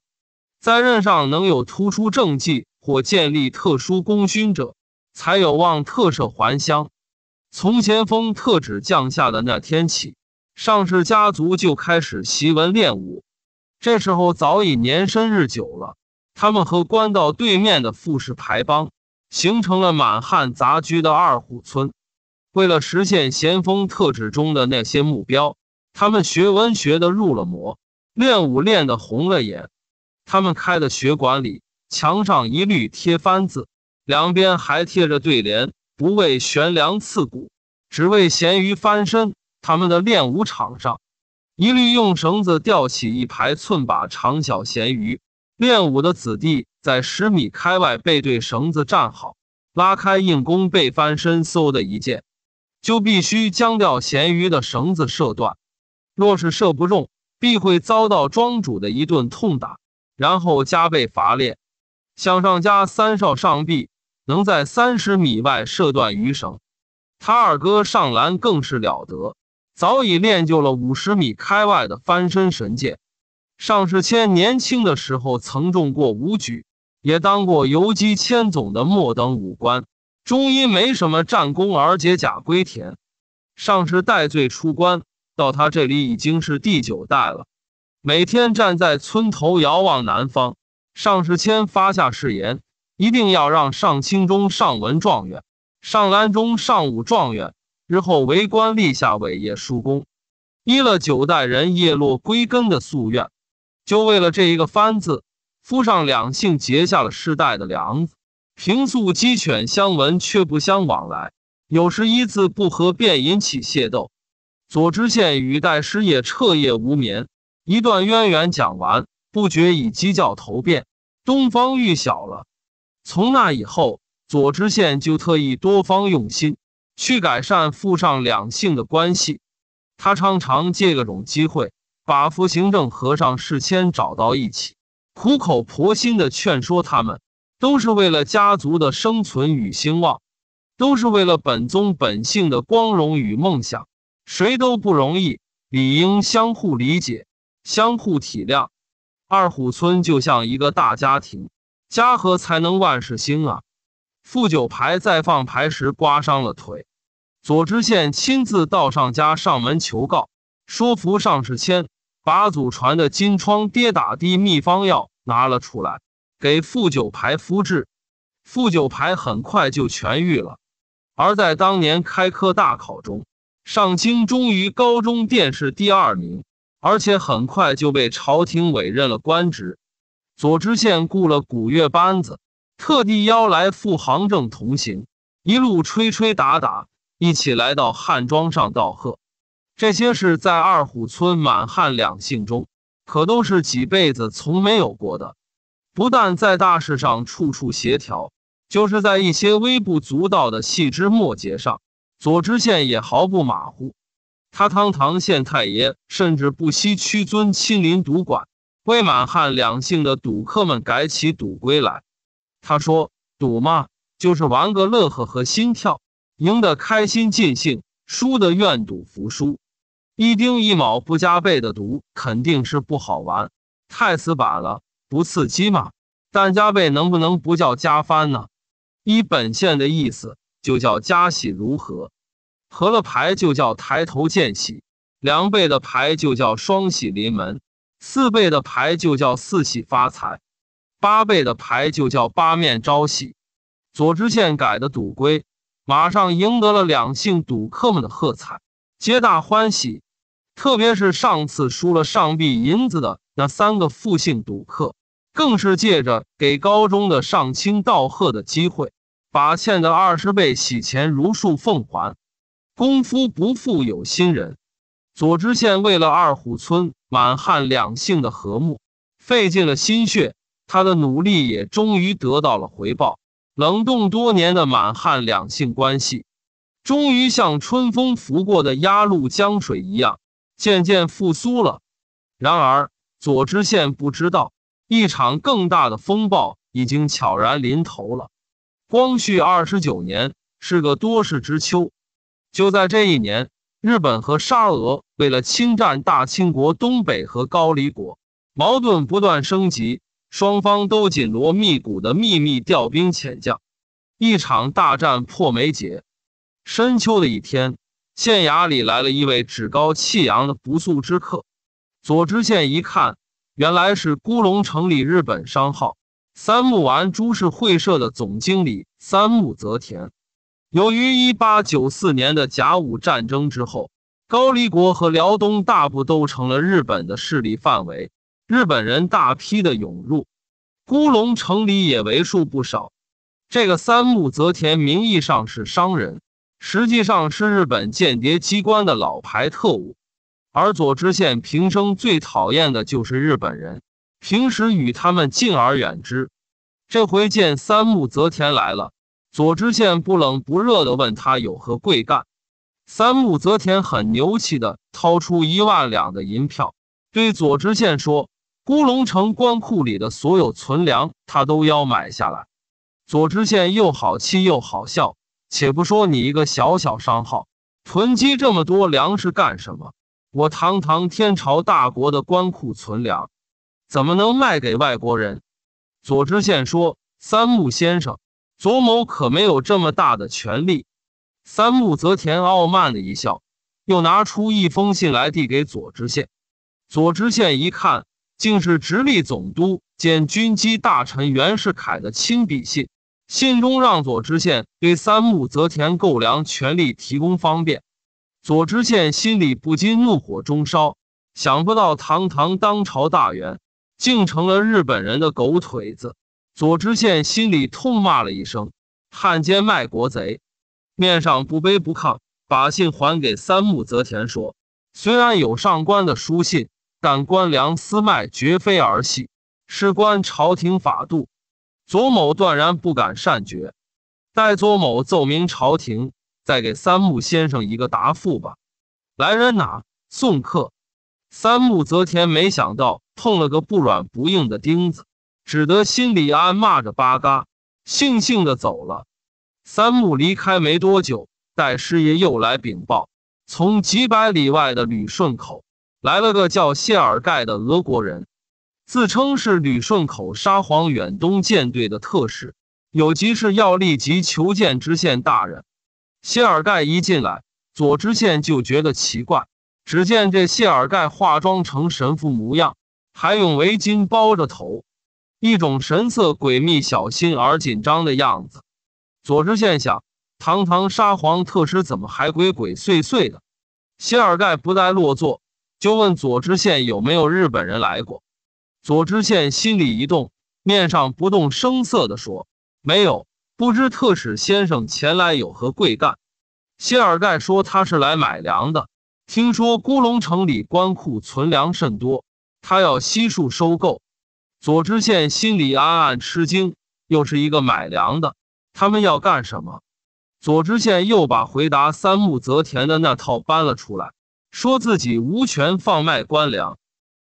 在任上能有突出政绩或建立特殊功勋者，才有望特赦还乡。从咸丰特旨降下的那天起，上氏家族就开始习文练武，这时候早已年深日久了。他们和官道对面的富氏排帮。形成了满汉杂居的二虎村。为了实现咸丰特旨中的那些目标，他们学文学的入了魔，练武练的红了眼。他们开的学馆里，墙上一律贴番子，两边还贴着对联：“不为悬梁刺骨，只为咸鱼翻身。”他们的练武场上，一律用绳子吊起一排寸把长小咸鱼。练武的子弟。在十米开外背对绳子站好，拉开硬弓，背翻身，嗖的一箭，就必须将掉咸鱼的绳子射断。若是射不中，必会遭到庄主的一顿痛打，然后加倍罚练。向上家三少上臂，能在三十米外射断鱼绳，他二哥上篮更是了得，早已练就了五十米开外的翻身神箭。尚世谦年轻的时候曾中过五举。也当过游击千总的末等武官，终因没什么战功而解甲归田。上是戴罪出关，到他这里已经是第九代了。每天站在村头遥望南方，上世谦发下誓言，一定要让上清中上文状元，上兰中上武状元，日后为官立下伟业殊功，依了九代人叶落归根的夙愿，就为了这一个番字。夫上两姓结下了世代的梁子，平素鸡犬相闻却不相往来，有时一字不合便引起械斗。左知县与戴师爷彻夜无眠。一段渊源讲完，不觉已鸡叫头遍，东方欲晓了。从那以后，左知县就特意多方用心去改善父上两姓的关系，他常常借各种机会把服行政和尚事先找到一起。苦口婆心的劝说他们，都是为了家族的生存与兴旺，都是为了本宗本姓的光荣与梦想。谁都不容易，理应相互理解、相互体谅。二虎村就像一个大家庭，家和才能万事兴啊！傅九排在放牌时刮伤了腿，左知县亲自到上家上门求告，说服尚世谦。把祖传的金疮跌打的秘方药拿了出来，给傅九排敷治，傅九排很快就痊愈了。而在当年开科大考中，上清终于高中殿试第二名，而且很快就被朝廷委任了官职。左知县雇了古月班子，特地邀来傅行正同行，一路吹吹打打，一起来到汉庄上道贺。这些事在二虎村满汉两姓中，可都是几辈子从没有过的。不但在大事上处处协调，就是在一些微不足道的细枝末节上，左知县也毫不马虎。他堂堂县太爷，甚至不惜屈尊亲临赌馆，为满汉两姓的赌客们改起赌规来。他说：“赌嘛，就是玩个乐呵和心跳，赢得开心尽兴，输得愿赌服输。”一丁一卯不加倍的赌肯定是不好玩，太死板了，不刺激嘛。但加倍能不能不叫加番呢？依本县的意思，就叫加喜。如何合了牌就叫抬头见喜，两倍的牌就叫双喜临门，四倍的牌就叫四喜发财，八倍的牌就叫八面朝喜。左知县改的赌规，马上赢得了两姓赌客们的喝彩，皆大欢喜。特别是上次输了上币银子的那三个复姓赌客，更是借着给高中的上卿道贺的机会，把欠的二十倍洗钱如数奉还。功夫不负有心人，左知县为了二虎村满汉两姓的和睦，费尽了心血。他的努力也终于得到了回报。冷冻多年的满汉两姓关系，终于像春风拂过的鸭绿江水一样。渐渐复苏了，然而左知县不知道，一场更大的风暴已经悄然临头了。光绪二十九年是个多事之秋，就在这一年，日本和沙俄为了侵占大清国东北和高丽国，矛盾不断升级，双方都紧锣密鼓的秘密调兵遣将，一场大战迫眉睫。深秋的一天。县衙里来了一位趾高气扬的不速之客，左知县一看，原来是孤龙城里日本商号三木丸株式会社的总经理三木泽田。由于一八九四年的甲午战争之后，高丽国和辽东大部都成了日本的势力范围，日本人大批的涌入，孤龙城里也为数不少。这个三木泽田名义上是商人。实际上是日本间谍机关的老牌特务，而左知县平生最讨厌的就是日本人，平时与他们敬而远之。这回见三木泽田来了，左知县不冷不热的问他有何贵干。三木泽田很牛气的掏出一万两的银票，对左知县说：“孤龙城官库里的所有存粮，他都要买下来。”左知县又好气又好笑。且不说你一个小小商号，囤积这么多粮食干什么？我堂堂天朝大国的官库存粮，怎么能卖给外国人？左知县说：“三木先生，左某可没有这么大的权利。”三木则田傲慢的一笑，又拿出一封信来递给左知县。左知县一看，竟是直隶总督兼军机大臣袁世凯的亲笔信。信中让左知县对三木泽田购粮全力提供方便，左知县心里不禁怒火中烧，想不到堂堂当朝大员竟成了日本人的狗腿子。左知县心里痛骂了一声“汉奸卖国贼”，面上不卑不亢，把信还给三木泽田说：“虽然有上官的书信，但官粮私卖绝非儿戏，事关朝廷法度。”左某断然不敢擅决，待左某奏明朝廷，再给三木先生一个答复吧。来人哪，送客。三木则田没想到碰了个不软不硬的钉子，只得心里暗骂着八嘎，悻悻地走了。三木离开没多久，戴师爷又来禀报，从几百里外的旅顺口来了个叫谢尔盖的俄国人。自称是旅顺口沙皇远东舰队的特使，有急事要立即求见知县大人。谢尔盖一进来，左知县就觉得奇怪。只见这谢尔盖化妆成神父模样，还用围巾包着头，一种神色诡秘、小心而紧张的样子。左知县想：堂堂沙皇特使怎么还鬼鬼祟祟的？谢尔盖不再落座，就问左知县有没有日本人来过。左知县心里一动，面上不动声色的说：“没有，不知特使先生前来有何贵干？”谢尔盖说：“他是来买粮的。听说孤龙城里官库存粮甚多，他要悉数收购。”左知县心里暗暗吃惊，又是一个买粮的，他们要干什么？左知县又把回答三木泽田的那套搬了出来，说自己无权放卖官粮。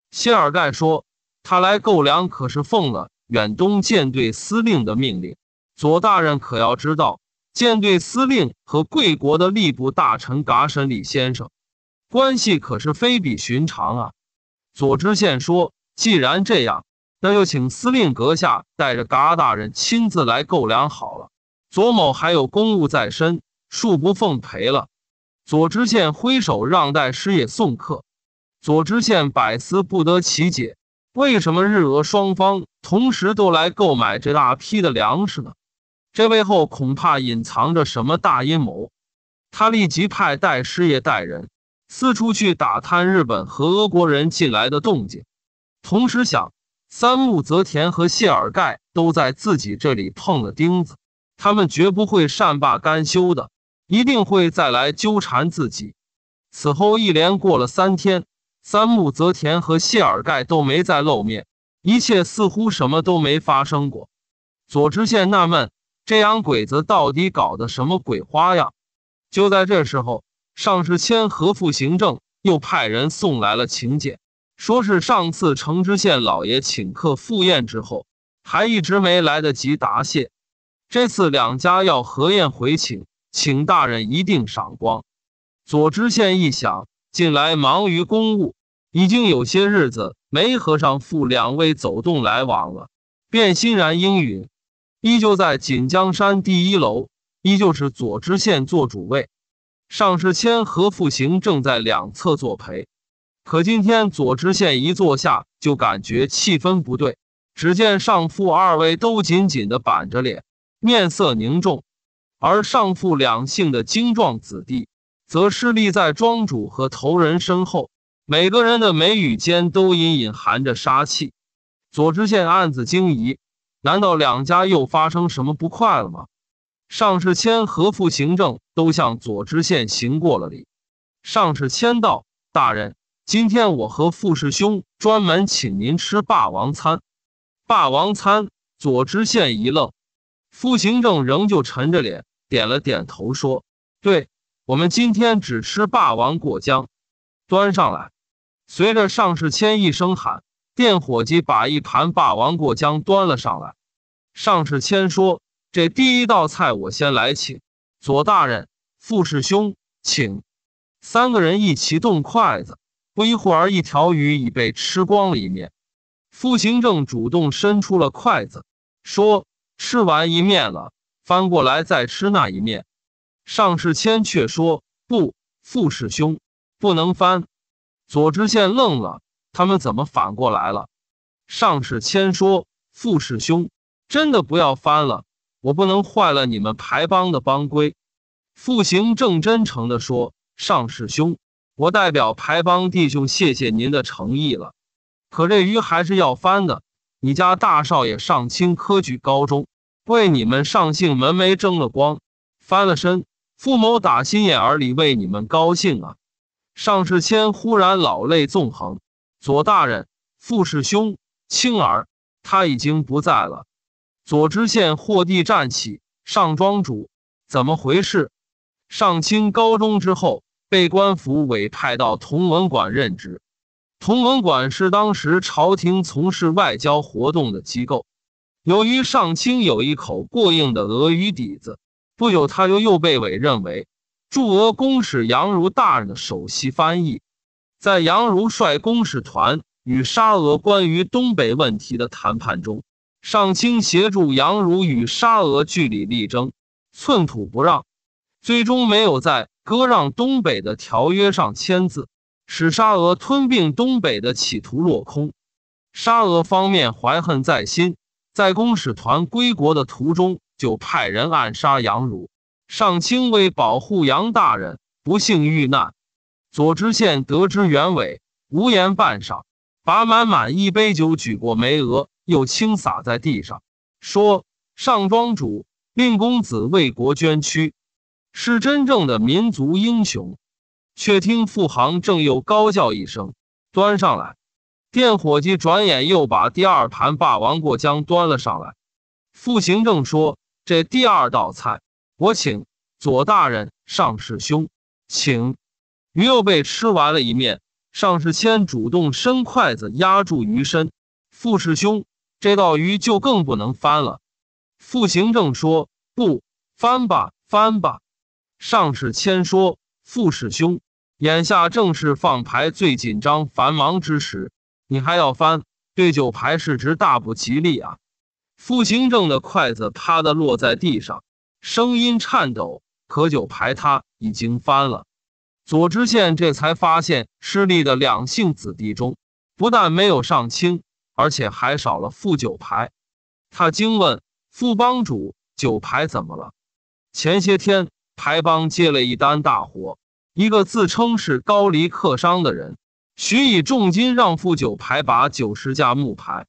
谢尔盖说。他来购粮可是奉了远东舰队司令的命令，左大人可要知道，舰队司令和贵国的吏部大臣噶什李先生关系可是非比寻常啊。左知县说：“既然这样，那就请司令阁下带着嘎大人亲自来购粮好了。”左某还有公务在身，恕不奉陪了。左知县挥手让戴师爷送客。左知县百思不得其解。为什么日俄双方同时都来购买这大批的粮食呢？这背后恐怕隐藏着什么大阴谋。他立即派代师爷带人四处去打探日本和俄国人进来的动静，同时想：三木泽田和谢尔盖都在自己这里碰了钉子，他们绝不会善罢甘休的，一定会再来纠缠自己。此后一连过了三天。三木泽田和谢尔盖都没再露面，一切似乎什么都没发生过。左知县纳闷：这洋鬼子到底搞的什么鬼花样？就在这时候，尚士谦和副行政又派人送来了请柬，说是上次城知县老爷请客赴宴之后，还一直没来得及答谢，这次两家要合宴回请，请大人一定赏光。左知县一想。近来忙于公务，已经有些日子没和尚父两位走动来往了，便欣然应允，依旧在锦江山第一楼，依旧是左知县做主位，尚世谦和傅行正在两侧作陪。可今天左知县一坐下，就感觉气氛不对，只见上父二位都紧紧的板着脸，面色凝重，而上父两姓的精壮子弟。则侍立在庄主和头人身后，每个人的眉宇间都隐隐含着杀气。左知县暗自惊疑：难道两家又发生什么不快了吗？尚世谦和傅行正都向左知县行过了礼。尚士谦道：“大人，今天我和傅师兄专门请您吃霸王餐。”霸王餐。左知县一愣，傅行正仍旧沉着脸，点了点头说：“对。”我们今天只吃霸王过江，端上来。随着尚世谦一声喊，店伙计把一盘霸王过江端了上来。尚世谦说：“这第一道菜我先来，请左大人、傅世兄，请。”三个人一齐动筷子。不一会儿，一条鱼已被吃光了一面。傅行正主动伸出了筷子，说：“吃完一面了，翻过来再吃那一面。”尚世谦却说：“不，傅世兄不能翻。”左知县愣了，他们怎么反过来了？尚世谦说：“傅世兄真的不要翻了，我不能坏了你们排帮的帮规。”傅行正真诚的说：“尚师兄，我代表排帮弟兄谢谢您的诚意了。可这鱼还是要翻的。你家大少爷上清科举高中，为你们上姓门楣争了光，翻了身。”傅某打心眼儿里为你们高兴啊！尚世谦忽然老泪纵横。左大人，傅世兄，青儿，他已经不在了。左知县霍地站起：“上庄主，怎么回事？”上清高中之后，被官府委派到同文馆任职。同文馆是当时朝廷从事外交活动的机构。由于上清有一口过硬的俄语底子。不久，他又又被委任为驻俄公使杨儒大人的首席翻译，在杨儒率公使团与沙俄关于东北问题的谈判中，上卿协助杨儒与沙俄据理力争，寸土不让，最终没有在割让东北的条约上签字，使沙俄吞并东北的企图落空。沙俄方面怀恨在心，在公使团归国的途中。就派人暗杀杨儒，上清为保护杨大人不幸遇难。左知县得知原委，无言半晌，把满满一杯酒举过眉额，又倾洒在地上，说：“上庄主令公子为国捐躯，是真正的民族英雄。”却听副行正又高叫一声：“端上来！”店伙计转眼又把第二盘霸王过江端了上来。副行政说。这第二道菜，我请左大人、尚师兄，请鱼又被吃完了一面。尚世谦主动伸筷子压住鱼身。傅师兄，这道鱼就更不能翻了。傅行正说：“不翻吧，翻吧。”尚世谦说：“傅师兄，眼下正是放牌最紧张繁忙之时，你还要翻，对酒牌市值大不吉利啊。”傅行正的筷子啪的落在地上，声音颤抖。可九牌他已经翻了。左知县这才发现，失利的两姓子弟中，不但没有上清，而且还少了副九牌。他惊问：“副帮主，九牌怎么了？”前些天，牌帮接了一单大活，一个自称是高黎客商的人，许以重金让副九牌把九十架木牌。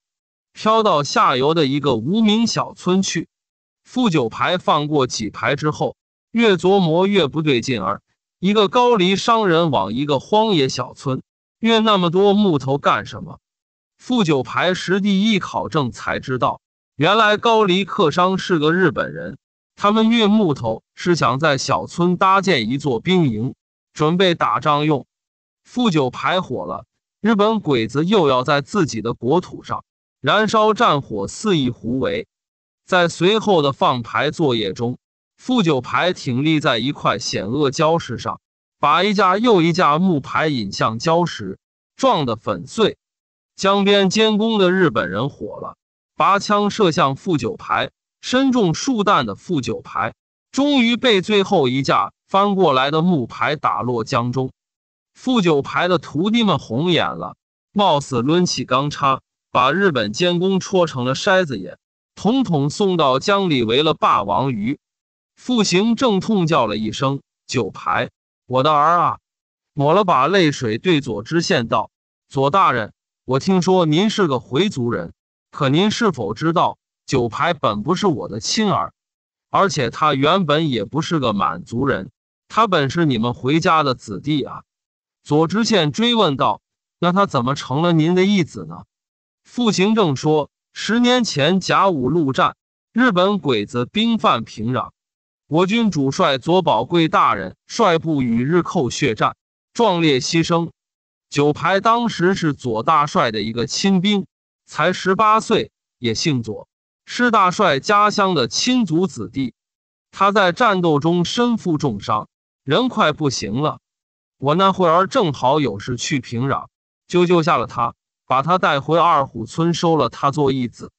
飘到下游的一个无名小村去，富九排放过几排之后，越琢磨越不对劲儿。一个高黎商人往一个荒野小村运那么多木头干什么？富九牌实地一考证才知道，原来高黎客商是个日本人，他们运木头是想在小村搭建一座兵营，准备打仗用。富九牌火了，日本鬼子又要在自己的国土上。燃烧战火肆意胡为，在随后的放排作业中，副九排挺立在一块险恶礁石上，把一架又一架木牌引向礁石，撞得粉碎。江边监工的日本人火了，拔枪射向副九排。身中数弹的副九排，终于被最后一架翻过来的木牌打落江中。副九排的徒弟们红眼了，冒死抡起钢叉。把日本监工戳成了筛子眼，统统送到江里为了霸王鱼。傅行正痛叫了一声：“九排，我的儿啊！”抹了把泪水，对左知县道：“左大人，我听说您是个回族人，可您是否知道，九排本不是我的亲儿，而且他原本也不是个满族人，他本是你们回家的子弟啊。”左知县追问道：“那他怎么成了您的义子呢？”傅行正说：“十年前甲午陆战，日本鬼子兵犯平壤，我军主帅左宝贵大人率部与日寇血战，壮烈牺牲。九排当时是左大帅的一个亲兵，才十八岁，也姓左，是大帅家乡的亲族子弟。他在战斗中身负重伤，人快不行了。我那会儿正好有事去平壤，就救下了他。”把他带回二虎村，收了他做义子。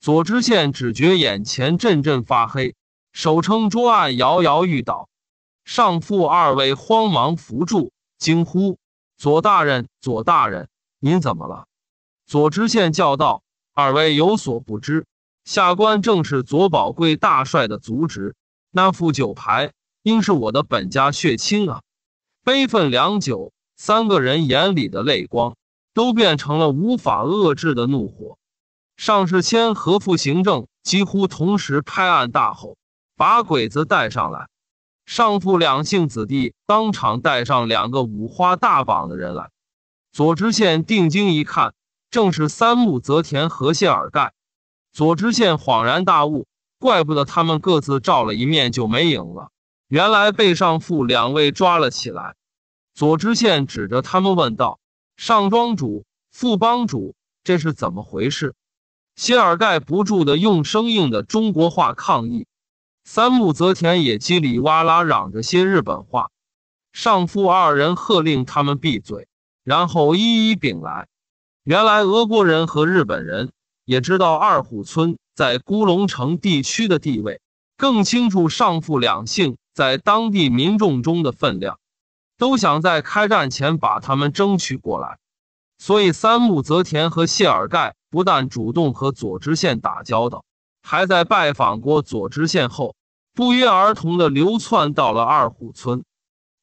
左知县只觉眼前阵阵发黑，手撑桌案摇摇欲倒。上父二位慌忙扶住，惊呼：“左大人，左大人，您怎么了？”左知县叫道：“二位有所不知，下官正是左宝贵大帅的族侄，那副酒牌应是我的本家血亲啊！”悲愤良久，三个人眼里的泪光。都变成了无法遏制的怒火。尚世谦和傅行政几乎同时拍案大吼：“把鬼子带上来！”上傅两姓子弟当场带上两个五花大绑的人来。左知县定睛一看，正是三木泽田和谢尔盖。左知县恍然大悟，怪不得他们各自照了一面就没影了，原来被上傅两位抓了起来。左知县指着他们问道。上庄主、副帮主，这是怎么回事？谢尔盖不住的用生硬的中国话抗议。三木泽田也叽里哇啦嚷着些日本话。上副二人喝令他们闭嘴，然后一一禀来。原来俄国人和日本人也知道二虎村在孤龙城地区的地位，更清楚上父两姓在当地民众中的分量。都想在开战前把他们争取过来，所以三木泽田和谢尔盖不但主动和佐知县打交道，还在拜访过佐知县后，不约而同的流窜到了二虎村。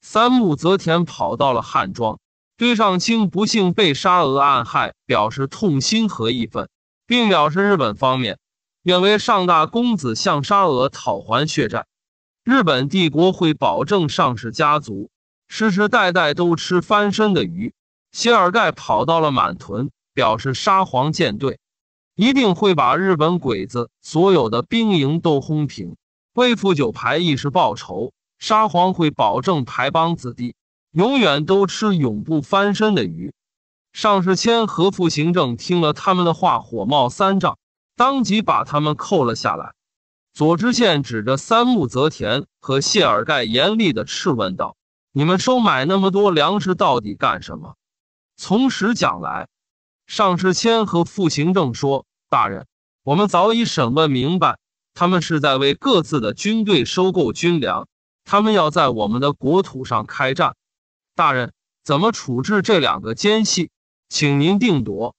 三木泽田跑到了汉庄，对尚清不幸被沙俄暗害表示痛心和义愤，并表示日本方面愿为上大公子向沙俄讨还血债，日本帝国会保证上氏家族。世世代代都吃翻身的鱼。谢尔盖跑到了满屯，表示沙皇舰队一定会把日本鬼子所有的兵营都轰平。为富九排一时报仇，沙皇会保证排帮子弟永远都吃永不翻身的鱼。尚世谦和傅行政听了他们的话，火冒三丈，当即把他们扣了下来。左知县指着三木泽田和谢尔盖，严厉的斥问道。你们收买那么多粮食到底干什么？从实讲来，尚志谦和傅行正说：“大人，我们早已审问明白，他们是在为各自的军队收购军粮，他们要在我们的国土上开战。大人，怎么处置这两个奸细？请您定夺。”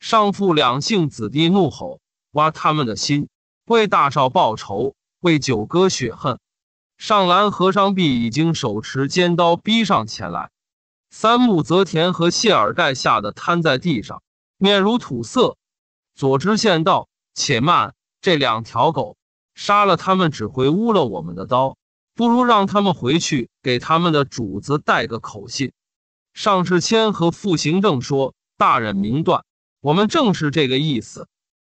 尚父两姓子弟怒吼：“挖他们的心，为大少报仇，为九哥雪恨！”上兰和商毕已经手持尖刀逼上前来，三木泽田和谢尔盖吓得瘫在地上，面如土色。佐知县道：“且慢，这两条狗杀了他们，只会污了我们的刀，不如让他们回去给他们的主子带个口信。”上士谦和副行正说：“大人明断，我们正是这个意思。”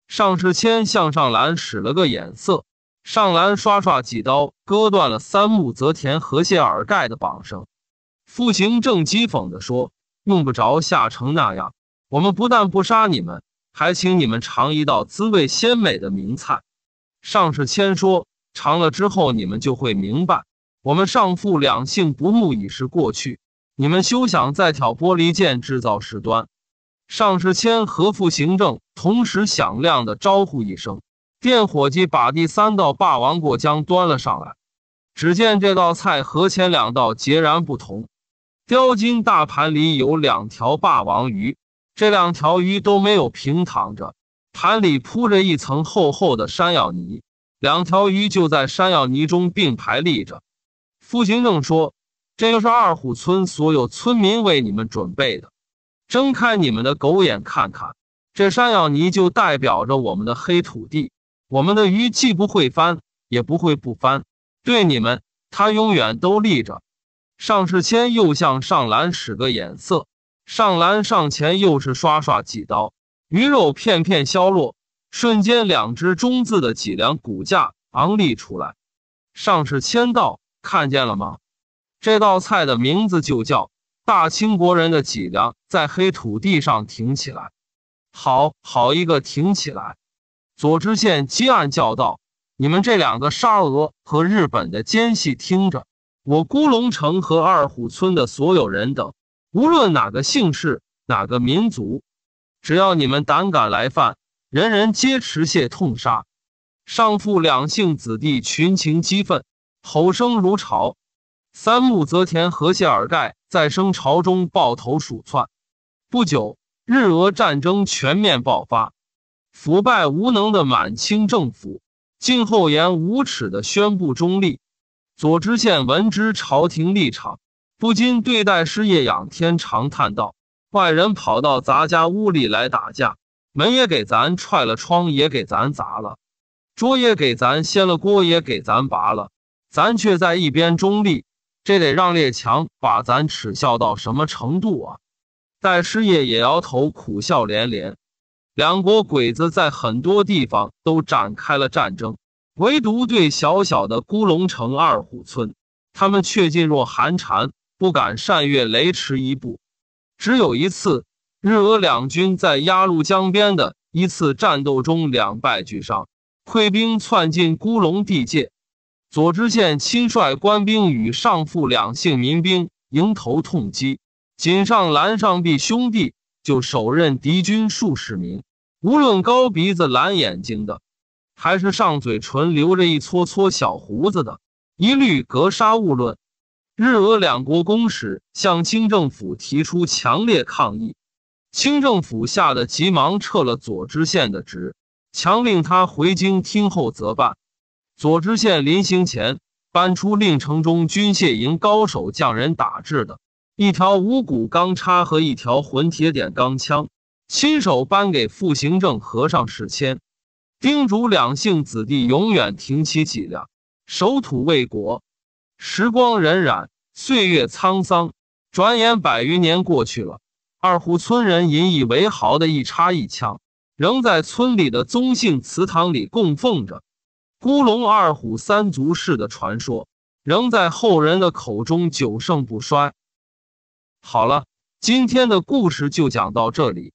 上士谦向上兰使了个眼色。上篮刷刷几刀，割断了三木泽田和谢尔盖的绑绳。富行正讥讽地说：“用不着吓成那样。我们不但不杀你们，还请你们尝一道滋味鲜美的名菜。”上士谦说：“尝了之后，你们就会明白，我们上父两姓不睦已是过去，你们休想再挑拨离间，制造事端。”上士谦和富行正同时响亮地招呼一声。电火机把第三道霸王过江端了上来，只见这道菜和前两道截然不同。雕金大盘里有两条霸王鱼，这两条鱼都没有平躺着，盘里铺着一层厚厚的山药泥，两条鱼就在山药泥中并排立着。傅行正说：“这就是二虎村所有村民为你们准备的，睁开你们的狗眼看看，这山药泥就代表着我们的黑土地。”我们的鱼既不会翻，也不会不翻。对你们，它永远都立着。尚世谦又向上兰使个眼色，上兰上前又是刷刷几刀，鱼肉片片削落，瞬间两只中字的脊梁骨架昂立出来。尚世谦道：“看见了吗？这道菜的名字就叫《大清国人的脊梁在黑土地上挺起来》。好，好一个挺起来。”左知县激案叫道：“你们这两个沙俄和日本的奸细，听着！我孤龙城和二虎村的所有人等，无论哪个姓氏、哪个民族，只要你们胆敢来犯，人人皆持械痛杀！”上父两姓子弟群情激愤，吼声如潮。三木泽田和谢尔盖在声潮中抱头鼠窜。不久，日俄战争全面爆发。腐败无能的满清政府，静厚颜无耻的宣布中立。左知县闻之，朝廷立场，不禁对待师爷仰天长叹道：“外人跑到咱家屋里来打架，门也给咱踹了，窗也给咱砸了，桌也给咱掀了，锅也给咱拔了，咱却在一边中立，这得让列强把咱耻笑到什么程度啊？”戴师爷也摇头苦笑连连。两国鬼子在很多地方都展开了战争，唯独对小小的孤龙城二虎村，他们却噤若寒蝉，不敢擅越雷池一步。只有一次，日俄两军在鸭绿江边的一次战斗中两败俱伤，溃兵窜进孤龙地界，左知县亲率官兵与上富两姓民兵迎头痛击，仅上兰上毕兄弟就手刃敌军数十名。无论高鼻子蓝眼睛的，还是上嘴唇留着一撮撮小胡子的，一律格杀勿论。日俄两国公使向清政府提出强烈抗议，清政府吓得急忙撤了左知县的职，强令他回京听候责办。左知县临行前，搬出令城中军械营高手匠人打制的一条五股钢叉和一条混铁点钢枪。亲手颁给副行政和尚十迁，叮嘱两姓子弟永远挺起脊梁，守土卫国。时光荏苒，岁月沧桑，转眼百余年过去了。二虎村人引以为豪的一插一枪，仍在村里的宗姓祠堂里供奉着；孤龙二虎三足式的传说，仍在后人的口中久盛不衰。好了，今天的故事就讲到这里。